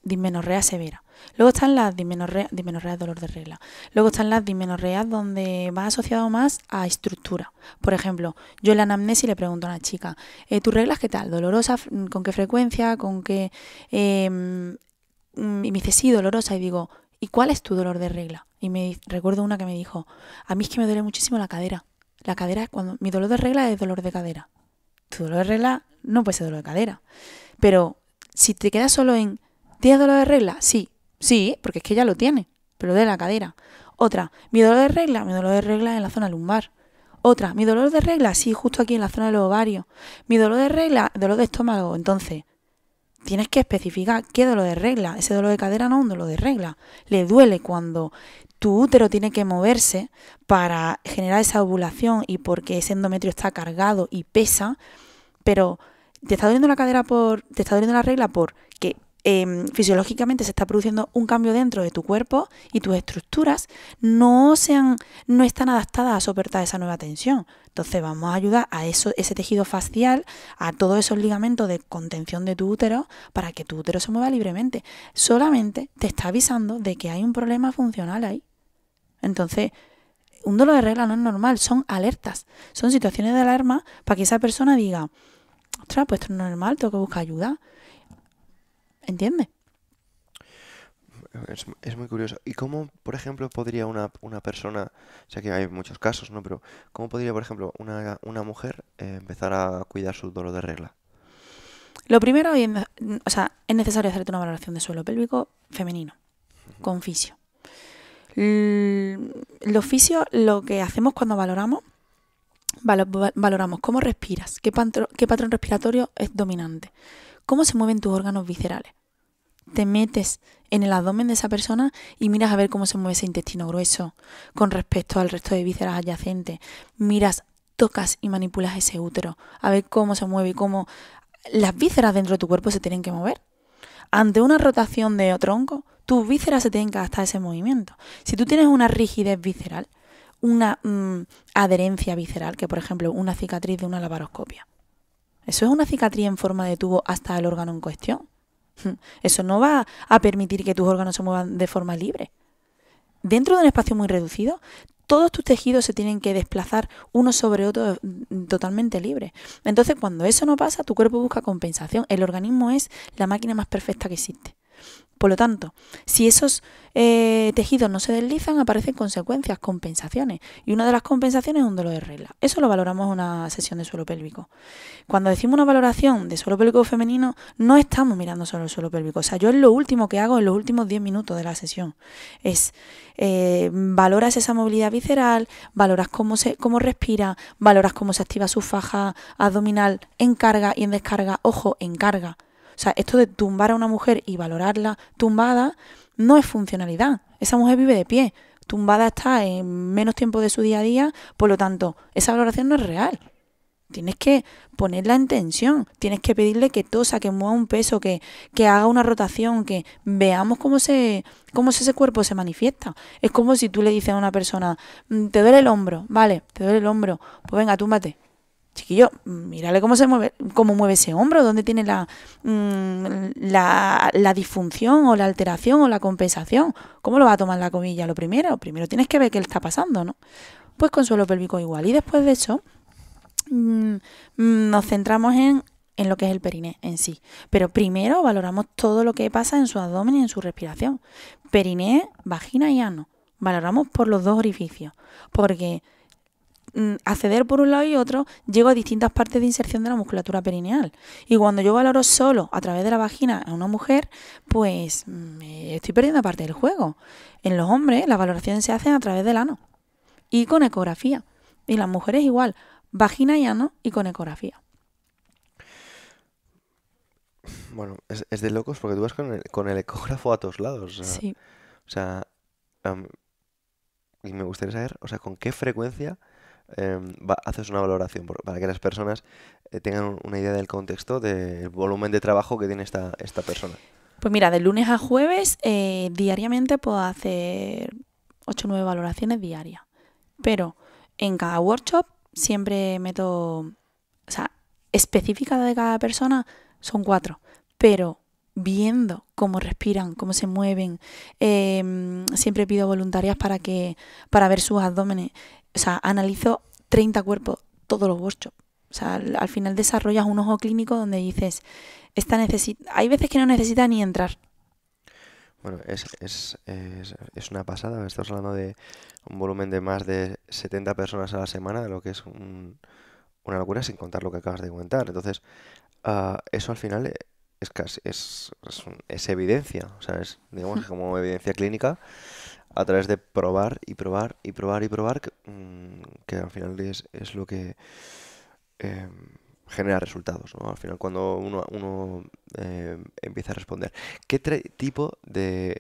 dismenorrea severa. Luego están las dismenorreas, dismenorrea dolor de regla. Luego están las dismenorreas donde va asociado más a estructura. Por ejemplo, yo en la anamnesis le pregunto a una chica, ¿eh, ¿tus reglas qué tal? ¿Dolorosa? ¿Con qué frecuencia? ¿Con qué...? Em, mm, y me dice, sí, dolorosa. Y digo, ¿y cuál es tu dolor de regla? Y me recuerdo una que me dijo, a mí es que me duele muchísimo la cadera. La cadera, cuando mi dolor de regla es dolor de cadera. Tu dolor de regla no puede ser dolor de cadera. Pero si te quedas solo en ¿tienes dolor de regla? Sí, sí, porque es que ya lo tiene, pero de la cadera. Otra, mi dolor de regla, mi dolor de regla en la zona lumbar. Otra, mi dolor de regla, sí, justo aquí en la zona de los ovarios. Mi dolor de regla, dolor de estómago. Entonces, tienes que especificar qué dolor de regla. Ese dolor de cadera no es un dolor de regla. Le duele cuando tu útero tiene que moverse para generar esa ovulación y porque ese endometrio está cargado y pesa, pero te está doliendo la cadera por, te está doliendo la regla porque em, fisiológicamente se está produciendo un cambio dentro de tu cuerpo y tus estructuras no sean, no están adaptadas a soportar esa nueva tensión. Entonces vamos a ayudar a eso, ese tejido facial, a todos esos ligamentos de contención de tu útero, para que tu útero se mueva libremente. Solamente te está avisando de que hay un problema funcional ahí. Entonces, un dolor de regla no es normal, son alertas, son situaciones de alarma para que esa persona diga, ostras, pues esto no es normal, tengo que buscar ayuda. ¿Entiendes? Es, muy curioso. ¿Y cómo, por ejemplo, podría una, persona, o sea que hay muchos casos, ¿no? Pero ¿cómo podría, por ejemplo, una, mujer eh, empezar a cuidar su dolor de regla? Lo primero, o sea, es necesario hacerte una valoración de suelo pélvico femenino, con fisio. Mm, el oficio, lo que hacemos cuando valoramos, valoramos cómo respiras, qué, qué patrón respiratorio es dominante, cómo se mueven tus órganos viscerales. Te metes en el abdomen de esa persona y miras a ver cómo se mueve ese intestino grueso con respecto al resto de vísceras adyacentes. Miras, tocas y manipulas ese útero a ver cómo se mueve y cómo las vísceras dentro de tu cuerpo se tienen que mover. Ante una rotación de tronco, tus vísceras se tienen que adaptar ese movimiento. Si tú tienes una rigidez visceral, una mm, adherencia visceral, que por ejemplo una cicatriz de una laparoscopia, eso es una cicatriz en forma de tubo hasta el órgano en cuestión. Hmm, eso no va a permitir que tus órganos se muevan de forma libre. Dentro de un espacio muy reducido, todos tus tejidos se tienen que desplazar uno sobre otro mm, totalmente libre. Entonces, cuando eso no pasa, tu cuerpo busca compensación. El organismo es la máquina más perfecta que existe. Por lo tanto, si esos eh, tejidos no se deslizan, aparecen consecuencias, compensaciones. Y una de las compensaciones es un dolor de regla. Eso lo valoramos en una sesión de suelo pélvico. Cuando decimos una valoración de suelo pélvico femenino, no estamos mirando solo el suelo pélvico. O sea, yo es lo último que hago en los últimos 10 minutos de la sesión. Es eh, valoras esa movilidad visceral, valoras cómo, se, cómo respira, valoras cómo se activa su faja abdominal en carga y en descarga. Ojo, en carga o sea, esto de tumbar a una mujer y valorarla tumbada no es funcionalidad. Esa mujer vive de pie, tumbada está en menos tiempo de su día a día, por lo tanto, esa valoración no es real. Tienes que ponerla en tensión, tienes que pedirle que tosa, que mueva un peso, que, que haga una rotación, que veamos cómo, se, cómo ese cuerpo se manifiesta. Es como si tú le dices a una persona, mm, te duele el hombro, vale, te duele el hombro, pues venga, túmbate, chiquillo, mírale cómo se mueve, cómo mueve ese hombro, dónde tiene mm, la, la, disfunción o la alteración o la compensación. ¿Cómo lo va a tomar la comilla? Lo primero, primero tienes que ver qué le está pasando, ¿no? Pues con suelo pélvico igual. Y después de eso, mm, mm, nos centramos en, en lo que es el periné en sí. Pero primero valoramos todo lo que pasa en su abdomen y en su respiración. Periné, vagina y ano. Valoramos por los dos orificios. Porque Mm, acceder por un lado y otro, llego a distintas partes de inserción de la musculatura perineal. Y cuando yo valoro solo a través de la vagina a una mujer, pues mm, estoy perdiendo parte del juego. En los hombres las valoraciones se hacen a través del ano y con ecografía. Y las mujeres igual, vagina y ano y con ecografía. Bueno, es, de locos porque tú vas con el, ecógrafo a todos lados. sí. O sea, y me gustaría saber, o sea, con qué frecuencia Em, haces una valoración para que las personas eh, tengan una idea del contexto, del volumen de trabajo que tiene esta, esta persona. Pues mira, de lunes a jueves eh, diariamente puedo hacer 8 o 9 valoraciones diarias. Pero en cada workshop siempre meto, o sea, específica de cada persona son 4. Pero viendo cómo respiran, cómo se mueven. Em, siempre pido voluntarias para que para ver sus abdómenes o sea, analizo 30 cuerpos todos los 8. O sea, al, final desarrollas un ojo clínico donde dices, esta necesita... Hay veces que no necesita ni entrar. Bueno, es, es, una pasada. Estás hablando de un volumen de más de 70 personas a la semana, lo que es una locura sin contar lo que acabas de comentar. Entonces, ah, eso al final es es, es, evidencia, o sea, es digamos hmm. como evidencia clínica a través de probar y probar y probar y probar, que, mm, al final es, lo que em, genera resultados, ¿no? Al final cuando uno, uno em, empieza a responder. ¿Qué tipo de,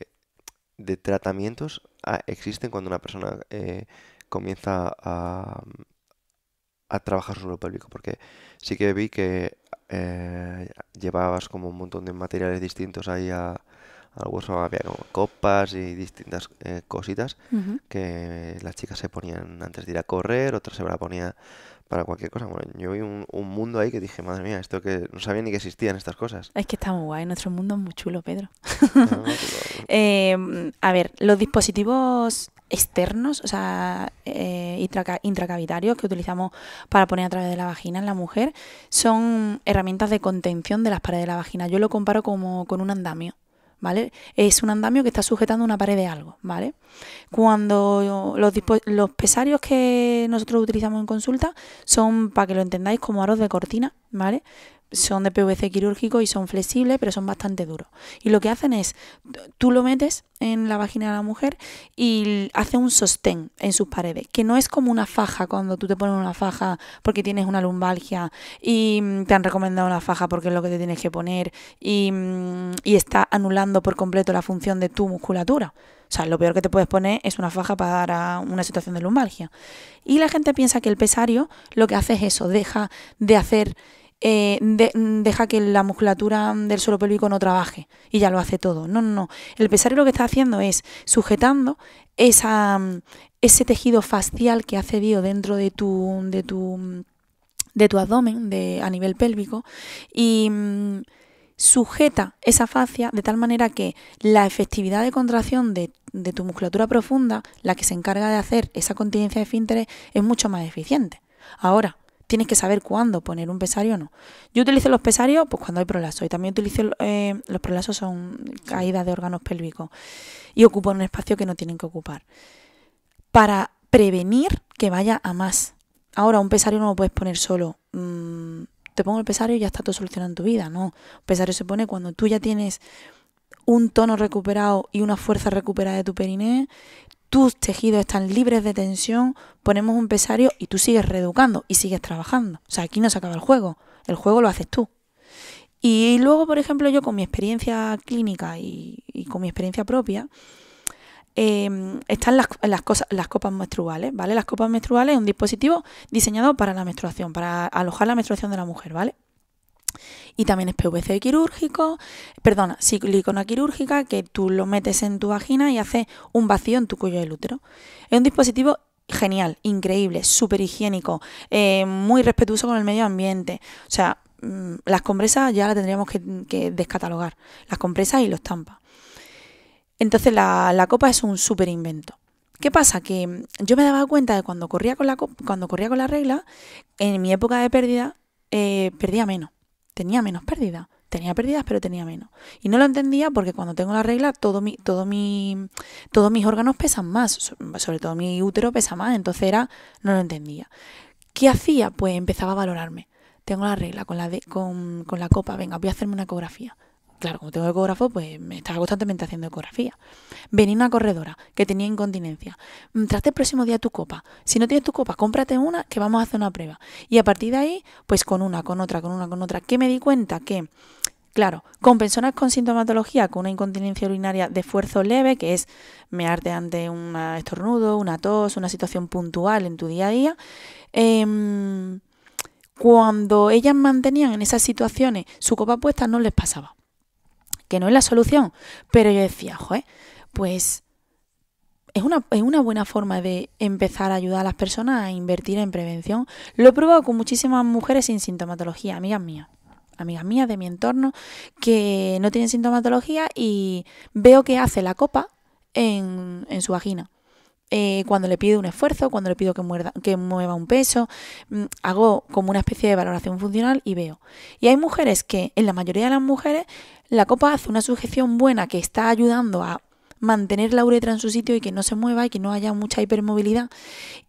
de tratamientos ah, existen cuando una persona eh, comienza a, a trabajar su lo pélvico? Porque sí que vi que eh, llevabas como un montón de materiales distintos ahí a algunos había como copas y distintas eh, cositas que las chicas se ponían antes de ir a correr, otras se la ponía para cualquier cosa. Bueno, yo vi un, mundo ahí que dije, madre mía, esto que no sabía ni que existían estas cosas. Es que está muy guay, nuestro mundo es muy chulo, Pedro. Ah, em, a ver, los dispositivos externos, o sea, eh, intracavitarios que utilizamos para poner a través de la vagina en la mujer, son herramientas de contención de las paredes de la vagina. Yo lo comparo como con un andamio. Es un andamio que está sujetando una pared de algo, ¿vale? Cuando los, los pesarios que nosotros utilizamos en consulta son, para que lo entendáis, como aros de cortina, ¿vale? son de PVC quirúrgico y son flexibles, pero son bastante duros. Y lo que hacen es, tú lo metes en la vagina de la mujer y hace un sostén en sus paredes, que no es como una faja cuando tú te pones una faja porque tienes una lumbalgia y mm, te han recomendado una faja porque es lo que te tienes que poner mm, y, está anulando por completo la función de tu musculatura. O sea, lo peor que te puedes poner es una faja para una situación de lumbalgia. Y la gente piensa que el pesario lo que hace es eso, deja de hacer eh, deja que la musculatura del suelo pélvico no trabaje y ya lo hace todo. No, no, no. El pesario lo que está haciendo es sujetando esa, ese tejido facial que ha cedido dentro de tu, de tu, de tu abdomen de, a nivel pélvico y sujeta esa fascia de tal manera que la efectividad de contracción de, de, tu musculatura profunda, la que se encarga de hacer esa continencia de fínteres... es mucho más eficiente. Ahora, tienes que saber cuándo poner un pesario o no. Yo utilizo los pesarios pues cuando hay prolapso y también utilizo eh, los prolasos son caídas de órganos pélvicos y ocupan un espacio que no tienen que ocupar. Para prevenir que vaya a más. Ahora un pesario no lo puedes poner solo. Mm, te pongo el pesario y ya está todo solucionado en tu vida. No, un pesario se pone cuando tú ya tienes un tono recuperado y una fuerza recuperada de tu periné tus tejidos están libres de tensión, ponemos un pesario y tú sigues reeducando y sigues trabajando. O sea, aquí no se acaba el juego, el juego lo haces tú. Y luego, por ejemplo, yo con mi experiencia clínica y, con mi experiencia propia, em, están las, cosas, las copas menstruales, ¿vale? Las copas menstruales es un dispositivo diseñado para la menstruación, para alojar la menstruación de la mujer, ¿vale? Y también es PVC quirúrgico, perdona, silicona quirúrgica, que tú lo metes en tu vagina y hace un vacío en tu cuello del útero. Es un dispositivo genial, increíble, súper higiénico, eh, muy respetuoso con el medio ambiente. O sea, mm, las compresas ya las tendríamos que, descatalogar, las compresas y los tampas. Entonces la, copa es un súper invento. ¿Qué pasa? Que yo me daba cuenta de cuando corría con la, cuando corría con la regla, en mi época de pérdida, eh, perdía menos tenía menos pérdida Tenía pérdidas, pero tenía menos. Y no lo entendía porque cuando tengo la regla, todo mi, todo mi, todos mis órganos pesan más, sobre todo mi útero pesa más, entonces era, no lo entendía. ¿Qué hacía? Pues empezaba a valorarme. Tengo la regla con la, con, con la copa, venga, voy a hacerme una ecografía claro, como tengo ecógrafo, pues me estaba constantemente haciendo ecografía. Venir una corredora que tenía incontinencia. Mm, Traste este el próximo día tu copa. Si no tienes tu copa, cómprate una que vamos a hacer una prueba. Y a partir de ahí, pues con una, con otra, con una, con otra. Que me di cuenta que, claro, con personas con sintomatología, con una incontinencia urinaria de esfuerzo leve, que es mearte ante un estornudo, una tos, una situación puntual en tu día a día, em, cuando ellas mantenían en esas situaciones su copa puesta no les pasaba que no es la solución. Pero yo decía, pues es una, buena forma de empezar a ayudar a las personas a invertir en prevención. Lo he probado con muchísimas mujeres sin sintomatología, amigas mías amigas mías de mi entorno que no tienen sintomatología y veo que hace la copa en, su vagina. Eh, cuando le pido un esfuerzo, cuando le pido que, muerda, que mueva un peso, mm, hago como una especie de valoración funcional y veo. Y hay mujeres que, en la mayoría de las mujeres, la copa hace una sujeción buena que está ayudando a mantener la uretra en su sitio y que no se mueva y que no haya mucha hipermovilidad.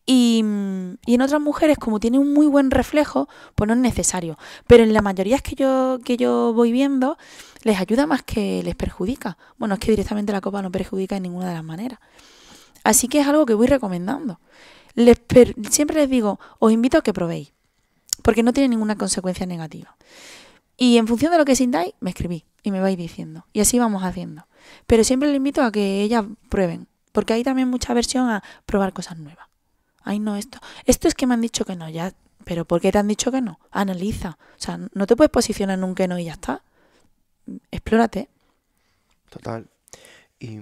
Y, en otras mujeres, como tiene un muy buen reflejo, pues no es necesario. Pero en la mayoría que yo, que yo voy viendo, les ayuda más que les perjudica. Bueno, es que directamente la copa no perjudica en ninguna de las maneras. Así que es algo que voy recomendando. siempre les digo, os invito a que probéis, porque no tiene ninguna consecuencia negativa. Y en función de lo que sintáis, me escribí y me vais diciendo. Y así vamos haciendo. Pero siempre le invito a que ellas prueben, porque hay también mucha aversión a probar cosas nuevas. Ay, no, esto. Esto es que me han dicho que no, ya. Pero ¿por qué te han dicho que no? Analiza. O sea, no te puedes posicionar en un que no y ya está. Explórate. Total. Y,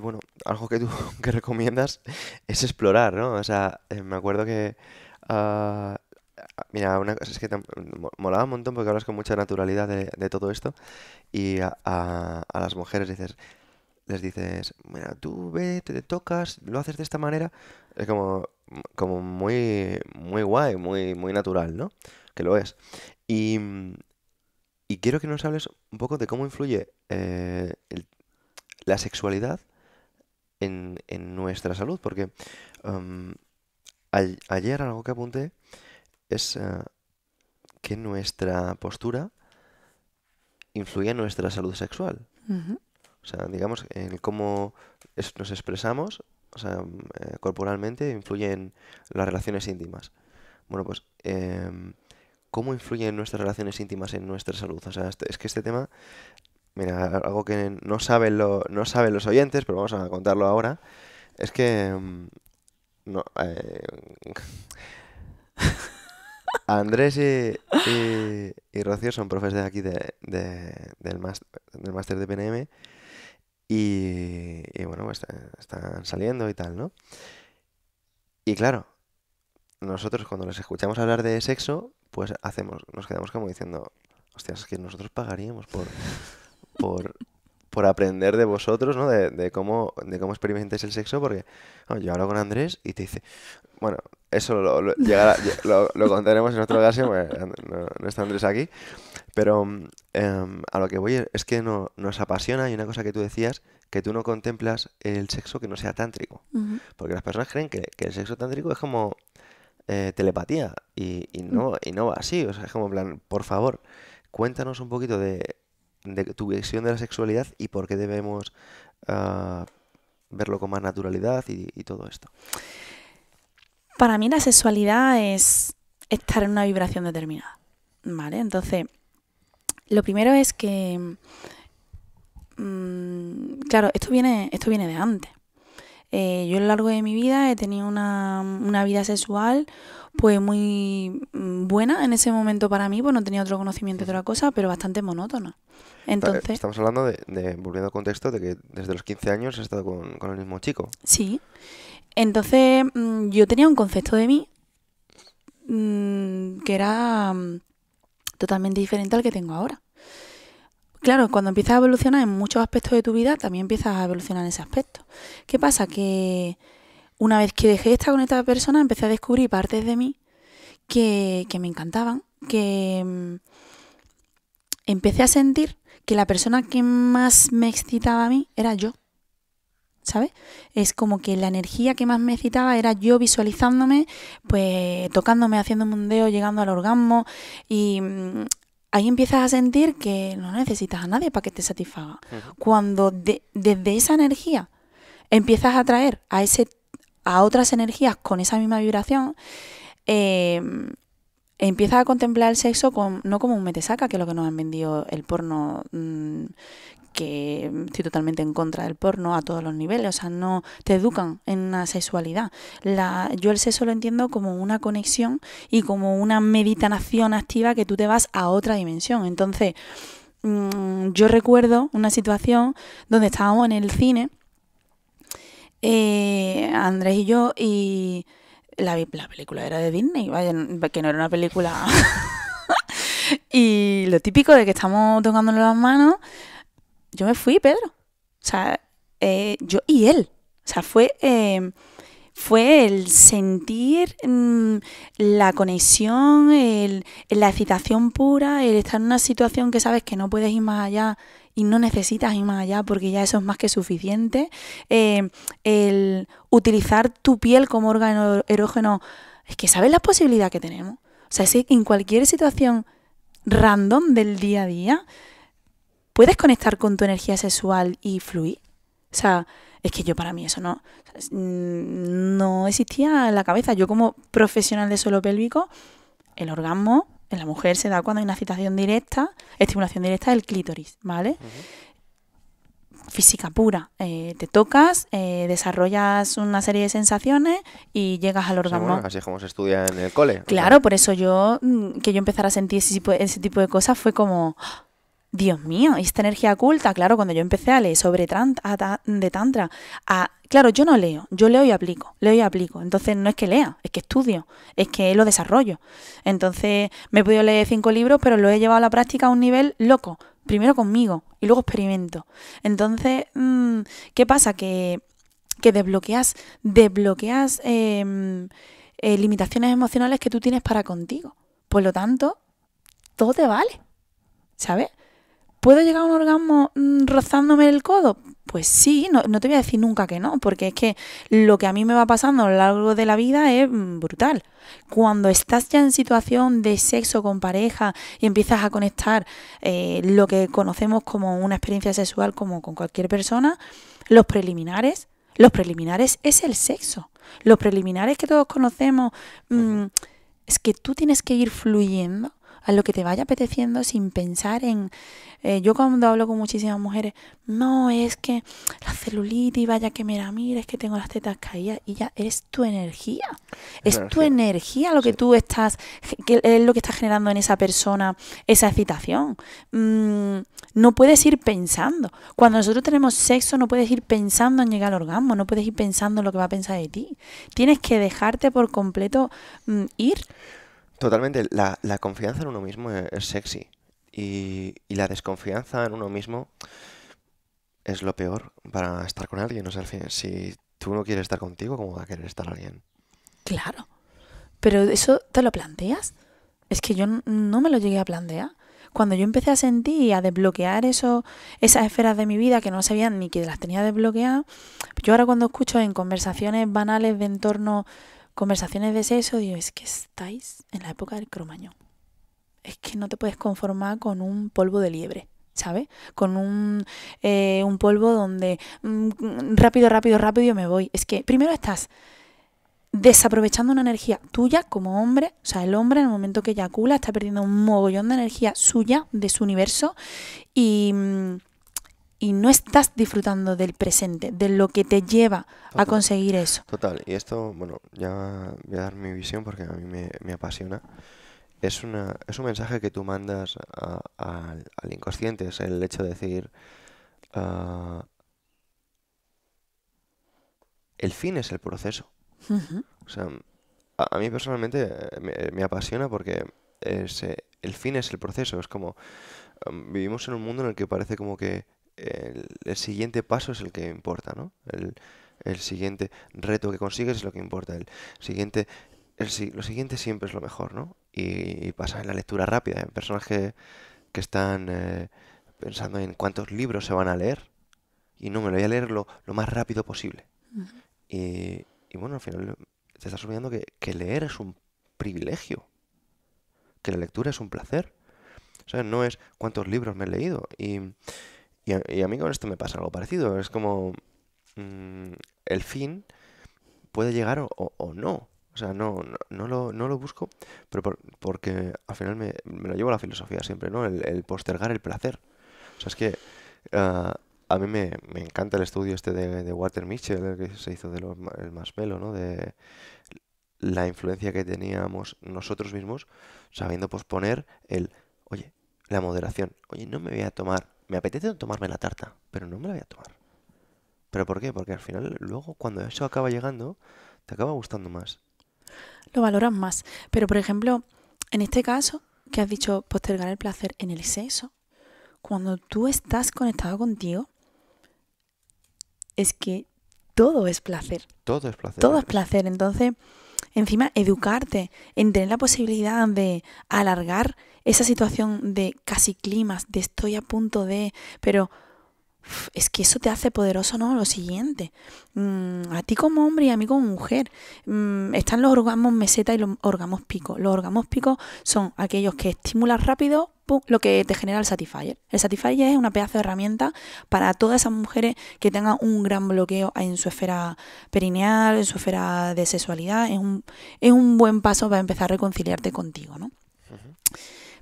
bueno, algo que tú que recomiendas es explorar, ¿no? O sea, eh, me acuerdo que ah, Mira, una cosa es que te, molaba un montón porque hablas con mucha naturalidad de, todo esto y a, las mujeres dices, les dices, mira, tú ve, te, tocas, lo haces de esta manera, es como, como muy, muy guay, muy, muy natural, ¿no? Que lo es. Y, y quiero que nos hables un poco de cómo influye eh, la sexualidad en, nuestra salud, porque em, ayer algo que apunté es eh, que nuestra postura influye en nuestra salud sexual. O sea, digamos, en cómo nos expresamos o sea, mm, eh, corporalmente influye en las relaciones íntimas. Bueno, pues, em, ¿cómo influyen nuestras relaciones íntimas en nuestra salud? O sea, este, es que este tema, mira, algo que no saben, lo, no saben los oyentes, pero vamos a contarlo ahora, es que... Mm, no, eh, Andrés y, y, Rocío son profes de aquí de, de, del máster de PNM y, y bueno, pues, eh, están saliendo y tal, ¿no? Y claro, nosotros cuando les escuchamos hablar de sexo, pues hacemos, nos quedamos como diciendo, hostias, es que nosotros pagaríamos por, por por aprender de vosotros, ¿no? De, cómo, de cómo experimentáis el sexo, porque yo hablo con Andrés y te dice, bueno, eso lo, llegará, lo, contaremos en otra ocasión, pues, no, está Andrés aquí, pero em, a lo que voy es que no, nos apasiona y una cosa que tú decías, que tú no contemplas el sexo que no sea tántrico, porque las personas creen que, el sexo tántrico es como... Eh, telepatía y, mm. no, y no va así. O sea, es como en plan, por favor, cuéntanos un poquito de, de tu visión de la sexualidad y por qué debemos ah, verlo con más naturalidad y, todo esto. Para mí la sexualidad es estar en una vibración determinada, ¿vale? Entonces, lo primero es que, mm, claro, esto viene, esto viene de antes. Eh, yo a lo largo de mi vida he tenido una, vida sexual pues muy mm, buena en ese momento para mí, pues no tenía otro conocimiento de otra cosa, pero bastante monótona. Estamos hablando de, volviendo al contexto, de que desde los 15 años he estado con, el mismo chico. Sí. Entonces mm, yo tenía un concepto de mí mm, que era mm, totalmente diferente al que tengo ahora. Claro, cuando empiezas a evolucionar en muchos aspectos de tu vida, también empiezas a evolucionar en ese aspecto. ¿Qué pasa? Que una vez que dejé de estar con esta persona, empecé a descubrir partes de mí que, me encantaban, que empecé a sentir que la persona que más me excitaba a mí era yo. ¿Sabes? Es como que la energía que más me excitaba era yo visualizándome, pues tocándome, haciendo mundeo, llegando al orgasmo y mm, ahí empiezas a sentir que no necesitas a nadie para que te satisfaga. Cuando de, desde esa energía empiezas a atraer a ese a otras energías con esa misma vibración, eh, empiezas a contemplar el sexo no como un metesaca, que es lo que nos han vendido el porno, mm, que estoy totalmente en contra del porno a todos los niveles, o sea, no te educan en una sexualidad. yo el sexo lo entiendo como una conexión y como una meditación activa que tú te vas a otra dimensión. Entonces, mm, yo recuerdo una situación donde estábamos en el cine, eh, Andrés y yo, y la, la película era de Disney, vaya, que no era una película. y lo típico de que estamos tocándonos las manos, yo me fui, Pedro. O sea, eh, yo y él. O sea, fue, eh, fue el sentir mm, la conexión, la excitación pura, el estar en una situación que sabes que no puedes ir más allá y no necesitas ir más allá porque ya eso es más que suficiente. Eh, el utilizar tu piel como órgano erógeno, es que sabes la posibilidades que tenemos. O sea, que en cualquier situación random del día a día puedes conectar con tu energía sexual y fluir. O sea, es que yo para mí eso no, mm, no existía en la cabeza. Yo como profesional de suelo pélvico, el orgasmo la mujer se da cuando hay una citación directa, estimulación directa del clítoris, ¿vale? Física pura. Eh, te tocas, eh, desarrollas una serie de sensaciones y llegas al órgano. así es como se estudia en el cole. Claro, por eso yo, mm, que yo empezara a sentir ese tipo de cosas fue como, Dios mío, esta energía oculta, claro, cuando yo empecé a leer sobre de Tantra, a, claro, yo no leo, yo leo y aplico, leo y aplico. Entonces no es que lea, es que estudio, es que lo desarrollo. Entonces me he podido leer cinco libros, pero lo he llevado a la práctica a un nivel loco, primero conmigo y luego experimento. Entonces, mm, ¿qué pasa? Que, desbloqueas, desbloqueas em, eh, limitaciones emocionales que tú tienes para contigo. Por lo tanto, todo te vale, ¿sabes? ¿Puedo llegar a un orgasmo mm, rozándome el codo? Pues sí, no, te voy a decir nunca que no, porque es que lo que a mí me va pasando a lo largo de la vida es mm, brutal. Cuando estás ya en situación de sexo con pareja y empiezas a conectar eh, lo que conocemos como una experiencia sexual como con cualquier persona, los preliminares, los preliminares es el sexo. Los preliminares que todos conocemos mm, es que tú tienes que ir fluyendo a lo que te vaya apeteciendo sin pensar en... Eh, yo cuando hablo con muchísimas mujeres, no, es que la celulitis, vaya que mira mira, es que tengo las tetas caídas y ya es tu energía. Es, tu energía lo que tú estás, que es lo que está generando en esa persona esa excitación. Mm, no puedes ir pensando. Cuando nosotros tenemos sexo, no puedes ir pensando en llegar al orgasmo, no puedes ir pensando en lo que va a pensar de ti. Tienes que dejarte por completo mm, ir. Totalmente, la, confianza en uno mismo e, es, sexy y, la desconfianza en uno mismo es lo peor para estar con alguien. si tú no quieres estar contigo, ¿cómo va a querer estar alguien? Claro, pero eso te lo planteas. Es que yo no me lo llegué a plantear cuando yo empecé a sentir y a desbloquear eso, esas esferas de mi vida que no sabían ni que las tenía desbloqueadas, yo ahora cuando escucho en conversaciones banales de entorno conversaciones de sexo, digo, es que estáis en la época del cromaño. Es que no te puedes conformar con un polvo de liebre, ¿sabes? Con un, eh, un polvo donde mm, rápido, rápido, rápido me voy. Es que primero estás desaprovechando una energía tuya como hombre, o sea, el hombre en el momento que eyacula está perdiendo un mogollón de energía suya, de su universo, y... Mm, y no estás disfrutando del presente, de lo que te lleva a conseguir eso. Total, y esto, bueno, ya voy a dar mi visión porque a mí me, me apasiona. Es, una, es un mensaje que tú mandas al inconsciente, es el hecho de decir, ah, el fin es el proceso. O sea, a, mí personalmente eh, me, me apasiona porque el fin es el proceso, es como, mm, vivimos en un mundo en el que parece como que el, siguiente paso es el que importa, ¿no? El, siguiente reto que consigues es lo que importa. El siguiente, lo siguiente siempre es lo mejor, ¿no? Y, pasa en la lectura rápida, en personas que, que están eh, pensando en cuántos libros se van a leer. Y no, me lo voy a leer lo, más rápido posible. y, bueno, al final te estás olvidando que, que leer es un privilegio. Que la lectura es un placer. O sea, no es cuántos libros me he leído. Y, y a, mí con esto me pasa algo parecido. Es como mm, el fin puede llegar o, o, no. O sea, no, no, no, lo, busco, pero porque al final me, lo llevo a la filosofía siempre, ¿no? El, postergar el placer. O sea, es que ah, a mí me, encanta el estudio este de, de Walter Mitchell, que se hizo de los, el más velo, ¿no? De la influencia que teníamos nosotros mismos sabiendo posponer el, oye, la moderación. Oye, no me voy a tomar me apetece tomarme la tarta, pero no me la voy a tomar. ¿Pero por qué? Porque al final, luego, cuando eso acaba llegando, te acaba gustando más. Lo valoras más. Pero, por ejemplo, en este caso, que has dicho postergar el placer en el sexo, cuando tú estás conectado contigo, es que todo es placer. Todo es placer. Todo es placer. Entonces, Encima, educarte en tener la posibilidad de alargar esa situación de casi climas, de estoy a punto de, pero es que eso te hace poderoso, ¿no? Lo siguiente, mm, a ti como hombre y a mí como mujer, mm, están los orgasmos meseta y los orgasmos pico Los orgasmos pico son aquellos que estimulas rápido lo que te genera el satisfier El satisfier es una pedazo de herramienta para todas esas mujeres que tengan un gran bloqueo en su esfera perineal, en su esfera de sexualidad. Es un, buen paso para empezar a reconciliarte contigo, ¿no?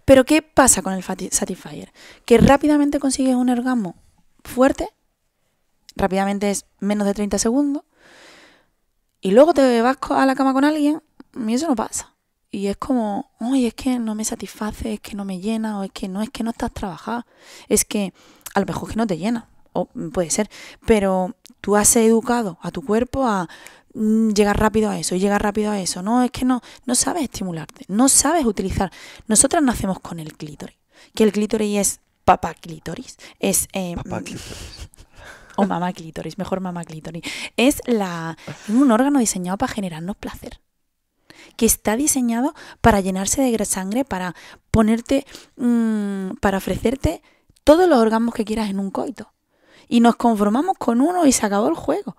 Pero ¿qué pasa con el satisfier Que rápidamente consigues un orgasmo fuerte, rápidamente es menos de 30 segundos, y luego te vas a la cama con alguien y eso no pasa. Y es como, uy, es que no me satisface, es que no me llena, o es que no, es que no estás trabajada, es que a lo mejor que no te llena, o puede ser, pero tú has educado a tu cuerpo a mm, llegar rápido a eso y llegar rápido a eso. No, es que no, no sabes estimularte, no sabes utilizar. Nosotras nacemos con el clítoris, que el clítoris es papá clitoris Es. Em, o mamá clitoris mejor mamá Es la, un órgano diseñado para generarnos placer. Que está diseñado para llenarse de sangre, para ponerte. Mm, para ofrecerte todos los orgasmos que quieras en un coito. Y nos conformamos con uno y se acabó el juego.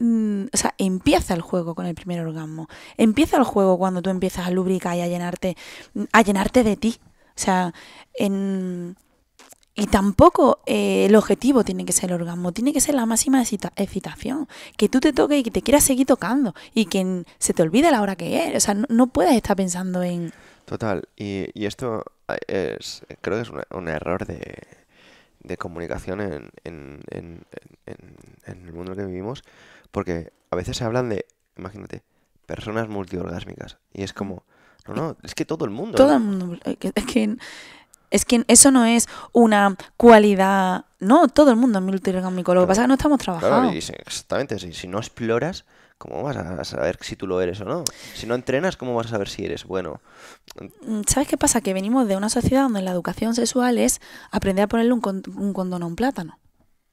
Mm, o sea, empieza el juego con el primer orgasmo. Empieza el juego cuando tú empiezas a lubricar y a llenarte, mm, a llenarte de ti. O sea, en, y tampoco eh, el objetivo tiene que ser el orgasmo, tiene que ser la máxima excitación. Que tú te toques y que te quieras seguir tocando y que se te olvide la hora que es. O sea, no, puedes estar pensando en. Total. Y, esto eh, es, creo que es un error de, de comunicación en, en, el mundo que vivimos, porque a veces se hablan de, imagínate, personas multiorgásmicas. Y es como, no, no, es que todo el mundo. Todo ¿eh? el mundo. Es que es que eso no es una cualidad. No, todo el mundo es multiorgánico. Lo que pasa es que no estamos trabajando. Claro, exactamente. Si, no exploras, ¿cómo vas a saber si tú lo eres o no? Si no entrenas, ¿cómo vas a saber si eres bueno? Mm, ¿Sabes qué pasa? Que venimos de una sociedad donde la educación sexual es aprender a ponerle un, condón a un plátano.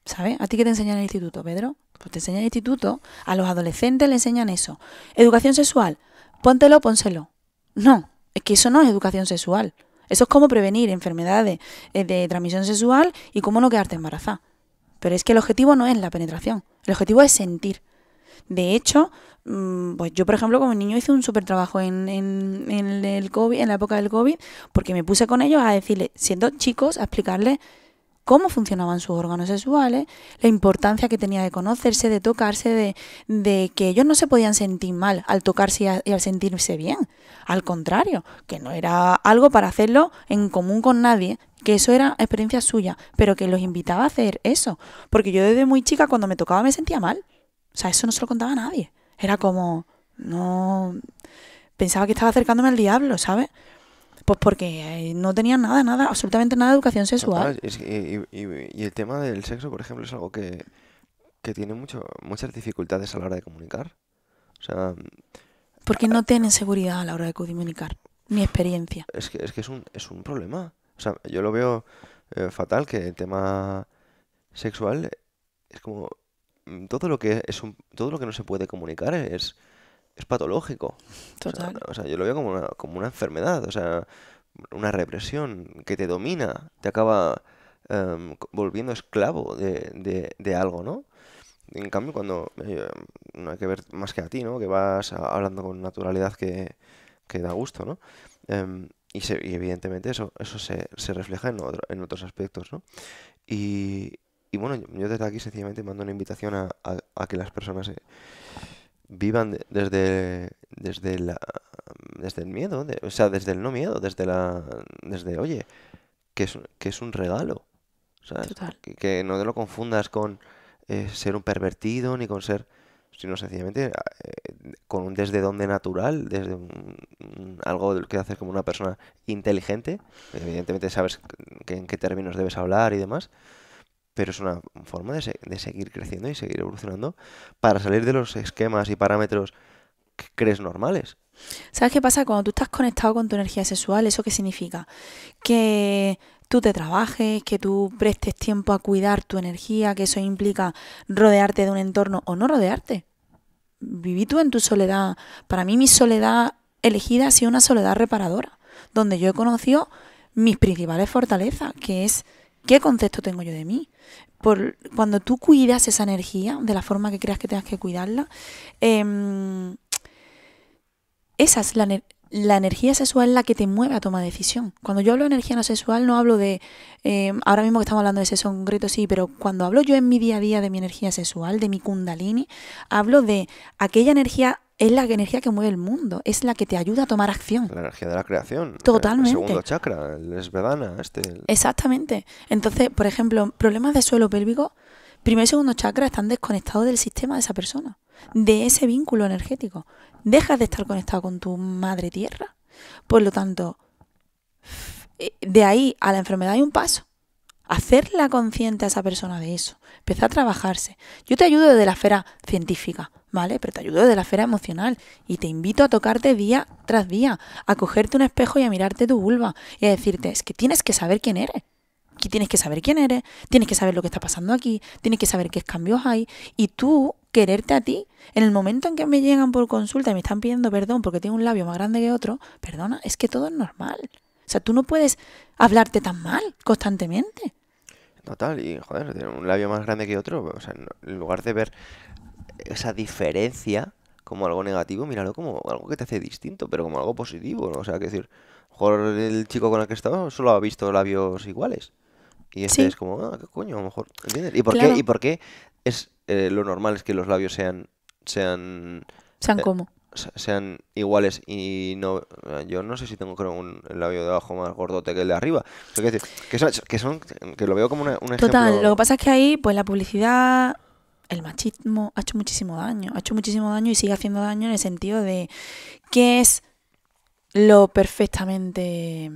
¿Sabes? ¿A ti qué te enseñan en el instituto, Pedro? Pues te enseñan en el instituto, a los adolescentes le enseñan eso. Educación sexual, póntelo, pónselo. No, es que eso no es educación sexual. Eso es cómo prevenir enfermedades eh, de transmisión sexual y cómo no quedarte embarazada. Pero es que el objetivo no es la penetración, el objetivo es sentir. De hecho, mm, pues yo, por ejemplo, como niño hice un súper trabajo en, el en la época del COVID, porque me puse con ellos a decirles, siendo chicos, a explicarles cómo funcionaban sus órganos sexuales, la importancia que tenía de conocerse, de tocarse, de, que ellos no se podían sentir mal al tocarse y, al sentirse bien. Al contrario, que no era algo para hacerlo en común con nadie, que eso era experiencia suya, pero que los invitaba a hacer eso. Porque yo desde muy chica cuando me tocaba me sentía mal. O sea, eso no se lo contaba a nadie. Era como, no... Pensaba que estaba acercándome al diablo, ¿sabes? Pues porque eh, no tenían nada, nada, absolutamente nada de educación sexual. y, el tema del sexo, por ejemplo, es algo que, que tiene muchas dificultades a la hora de comunicar. O sea... Porque no tienen seguridad a la hora de comunicar. Mi experiencia. Es que es, que es, un, es un problema. O sea, yo lo veo eh, fatal que el tema sexual es como mm, todo lo que es un, todo lo que no se puede comunicar es, es patológico. Total. O sea, yo lo veo como una, como una enfermedad, o sea, una represión que te domina, te acaba em, volviendo esclavo de, algo, ¿no? En cambio, cuando eh, no hay que ver más que a ti, ¿no? Que vas hablando con naturalidad que, que da gusto, ¿no? Em, y, evidentemente eso, eso se, refleja en, en otros aspectos, ¿no? Y, bueno, yo desde aquí sencillamente mando una invitación a, que las personas vivan desde, desde, la, desde el miedo, o sea, desde el no miedo, desde la, desde, oye, que es, que es un regalo, Que, no te lo confundas con eh, ser un pervertido ni con ser, sino sencillamente eh, con un desde donde natural, desde algo de lo que haces como una persona inteligente, evidentemente sabes que, en qué términos debes hablar y demás, pero es una forma de, seguir creciendo y seguir evolucionando para salir de los esquemas y parámetros que crees normales. ¿Sabes qué pasa? Cuando tú estás conectado con tu energía sexual, ¿eso qué significa? Que tú te trabajes, que tú prestes tiempo a cuidar tu energía, que eso implica rodearte de un entorno o no rodearte. Viví tú en tu soledad. Para mí mi soledad elegida ha sido una soledad reparadora, donde yo he conocido mis principales fortalezas, que es ¿Qué concepto tengo yo de mí? Por, cuando tú cuidas esa energía de la forma que creas que tengas que cuidarla, em, esa es la, energía sexual la que te mueve a tomar decisión. Cuando yo hablo de energía no sexual, no hablo de. Em, ahora mismo que estamos hablando de ese en concreto, sí, pero cuando hablo yo en mi día a día de mi energía sexual, de mi Kundalini, hablo de aquella energía es la energía que mueve el mundo, es la que te ayuda a tomar acción. La energía de la creación. Totalmente. El segundo chakra, el esvedana, este. Exactamente. Entonces, por ejemplo, problemas de suelo pélvico, primer y segundo chakra están desconectados del sistema de esa persona, de ese vínculo energético. Dejas de estar conectado con tu madre tierra. Por lo tanto, eh, de ahí a la enfermedad hay un paso. Hacerla consciente a esa persona de eso empezar a trabajarse. Yo te ayudo desde la esfera científica, ¿vale? Pero te ayudo desde la esfera emocional y te invito a tocarte día tras día, a cogerte un espejo y a mirarte tu vulva y a decirte, es que tienes que saber quién eres. Que tienes que saber quién eres, tienes que saber lo que está pasando aquí, tienes que saber qué cambios hay y tú quererte a ti. En el momento en que me llegan por consulta y me están pidiendo perdón porque tengo un labio más grande que otro, perdona, es que todo es normal. O sea, tú no puedes hablarte tan mal constantemente. Total, y joder, un labio más grande que otro, o sea, en lugar de ver esa diferencia como algo negativo, míralo como algo que te hace distinto, pero como algo positivo, O sea, que decir, mejor el chico con el que estaba solo ha visto labios iguales. Y este es como, ah, qué coño, a lo mejor. ¿Y por qué? ¿Y por qué es eh, lo normal es que los labios sean. sean. sean eh, como sean iguales y no eh, yo no sé si tengo creo un labio de abajo más gordote que el de arriba que, decir, que, son, que, lo veo como una, un total lo que pasa es que ahí pues la publicidad el machismo ha hecho muchísimo daño ha hecho muchísimo daño y sigue haciendo daño en el sentido de qué es lo perfectamente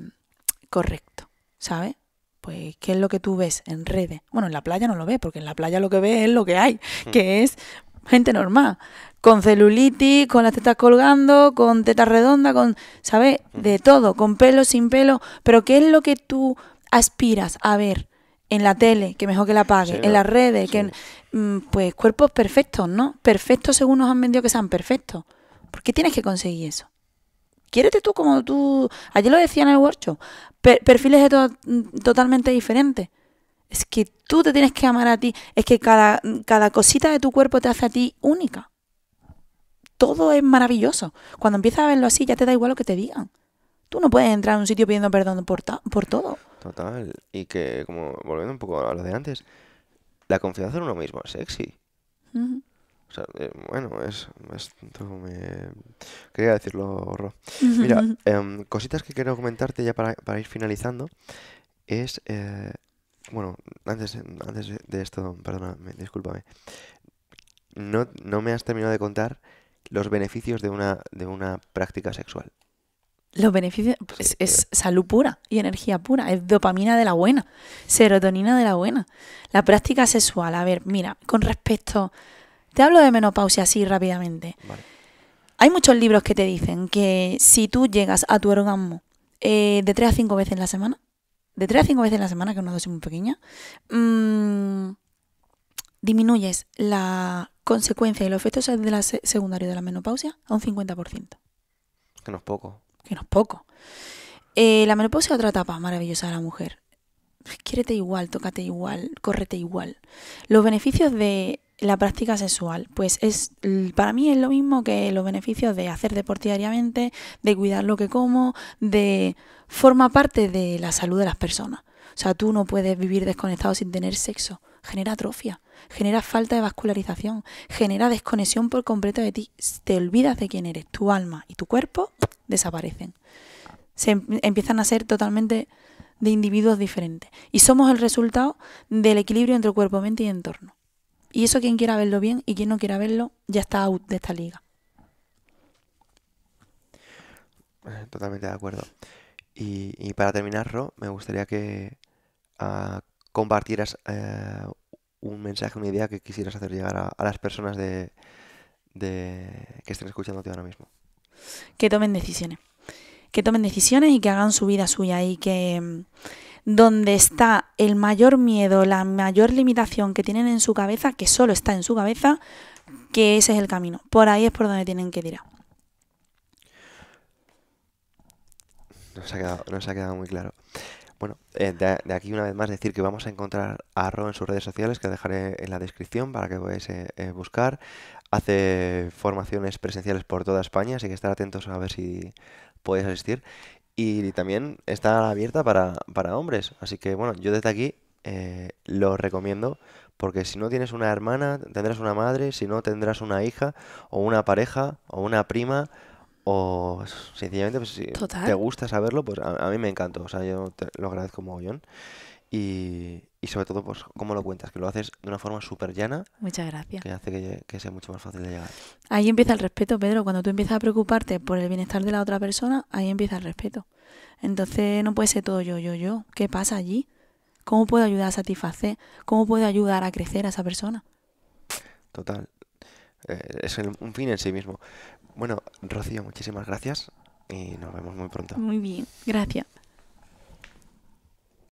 correcto ¿sabes? pues qué es lo que tú ves en redes bueno en la playa no lo ves porque en la playa lo que ves es lo que hay hmm. que es gente normal con celulitis, con las tetas colgando, con tetas redondas, con, ¿sabes? Mm. De todo, con pelo, sin pelo. Pero ¿qué es lo que tú aspiras a ver en la tele? Que mejor que la pague, en las redes, que mm, pues cuerpos perfectos, ¿no? Perfectos según nos han vendido que sean perfectos. ¿Por qué tienes que conseguir eso? Quiérete tú como tú. Ayer lo decían en el workshop. perfiles de todo, mm, totalmente diferentes. Es que tú te tienes que amar a ti. Es que cada, cada cosita de tu cuerpo te hace a ti única todo es maravilloso. Cuando empiezas a verlo así, ya te da igual lo que te digan. Tú no puedes entrar a un sitio pidiendo perdón por, por todo. Total. Y que, como volviendo un poco a lo de antes, la confianza en uno mismo es sexy. O sea, eh, bueno, es, me... Eh, quería decirlo, horror Mira, em, cositas que quiero comentarte ya para, ir finalizando es... Eh, bueno, antes, antes de esto, perdona, discúlpame. No, no me has terminado de contar los beneficios de una, de una práctica sexual. Los beneficios eh. es, salud pura y energía pura, es dopamina de la buena, serotonina de la buena. La práctica sexual, a ver, mira, con respecto, te hablo de menopausia así rápidamente. Hay muchos libros que te dicen que si tú llegas a tu orgasmo eh, de 3 a 5 veces en la semana, de 3 a 5 veces en la semana, que es una dosis muy pequeña, mm, disminuyes la consecuencia y los efectos de la secundaria de la menopausia a un 50%. Que no es poco. Que no es poco. Eh, la menopausia es otra etapa maravillosa de la mujer. Quiérete igual, tócate igual, córrete igual. Los beneficios de la práctica sexual, pues es para mí es lo mismo que los beneficios de hacer deporte diariamente, de cuidar lo que como, de forma parte de la salud de las personas. O sea, tú no puedes vivir desconectado sin tener sexo genera atrofia, genera falta de vascularización, genera desconexión por completo de ti. Te olvidas de quién eres, tu alma y tu cuerpo desaparecen. Se em, empiezan a ser totalmente de individuos diferentes. Y somos el resultado del equilibrio entre cuerpo, mente y entorno. Y eso quien quiera verlo bien y quien no quiera verlo ya está out de esta liga. Eh, totalmente de acuerdo. Y, para terminar, Ro, me gustaría que ah, compartieras eh, un mensaje, una idea que quisieras hacer llegar a, las personas de, que estén escuchándote ahora mismo. Que tomen decisiones. Que tomen decisiones y que hagan su vida suya y que mm, donde está el mayor miedo, la mayor limitación que tienen en su cabeza, que solo está en su cabeza, que ese es el camino. Por ahí es por donde tienen que tirar. Nos ha nos ha quedado muy claro. Bueno, eh, de, aquí una vez más decir que vamos a encontrar a Ro en sus redes sociales, que dejaré en la descripción para que podáis eh, eh, buscar. Hace formaciones presenciales por toda España, así que estar atentos a ver si podéis asistir. Y también está abierta para, para hombres, así que bueno, yo desde aquí lo recomiendo porque si no tienes una hermana, tendrás una madre, si no tendrás una hija o una pareja o una prima o sencillamente pues, si te gusta saberlo, pues a, mí me encantó, o sea, yo te lo agradezco mogollón. Y, y sobre todo, pues, cómo lo cuentas, que lo haces de una forma súper llana. Muchas gracias. Que hace que, sea mucho más fácil de llegar. Ahí empieza el respeto, Pedro. Cuando tú empiezas a preocuparte por el bienestar de la otra persona, ahí empieza el respeto. Entonces no puede ser todo yo, yo, yo. ¿Qué pasa allí? ¿Cómo puedo ayudar a satisfacer? ¿Cómo puedo ayudar a crecer a esa persona? Total. Eh, es un fin en sí mismo. Bueno, Rocío, muchísimas gracias y nos vemos muy pronto. Muy bien, gracias.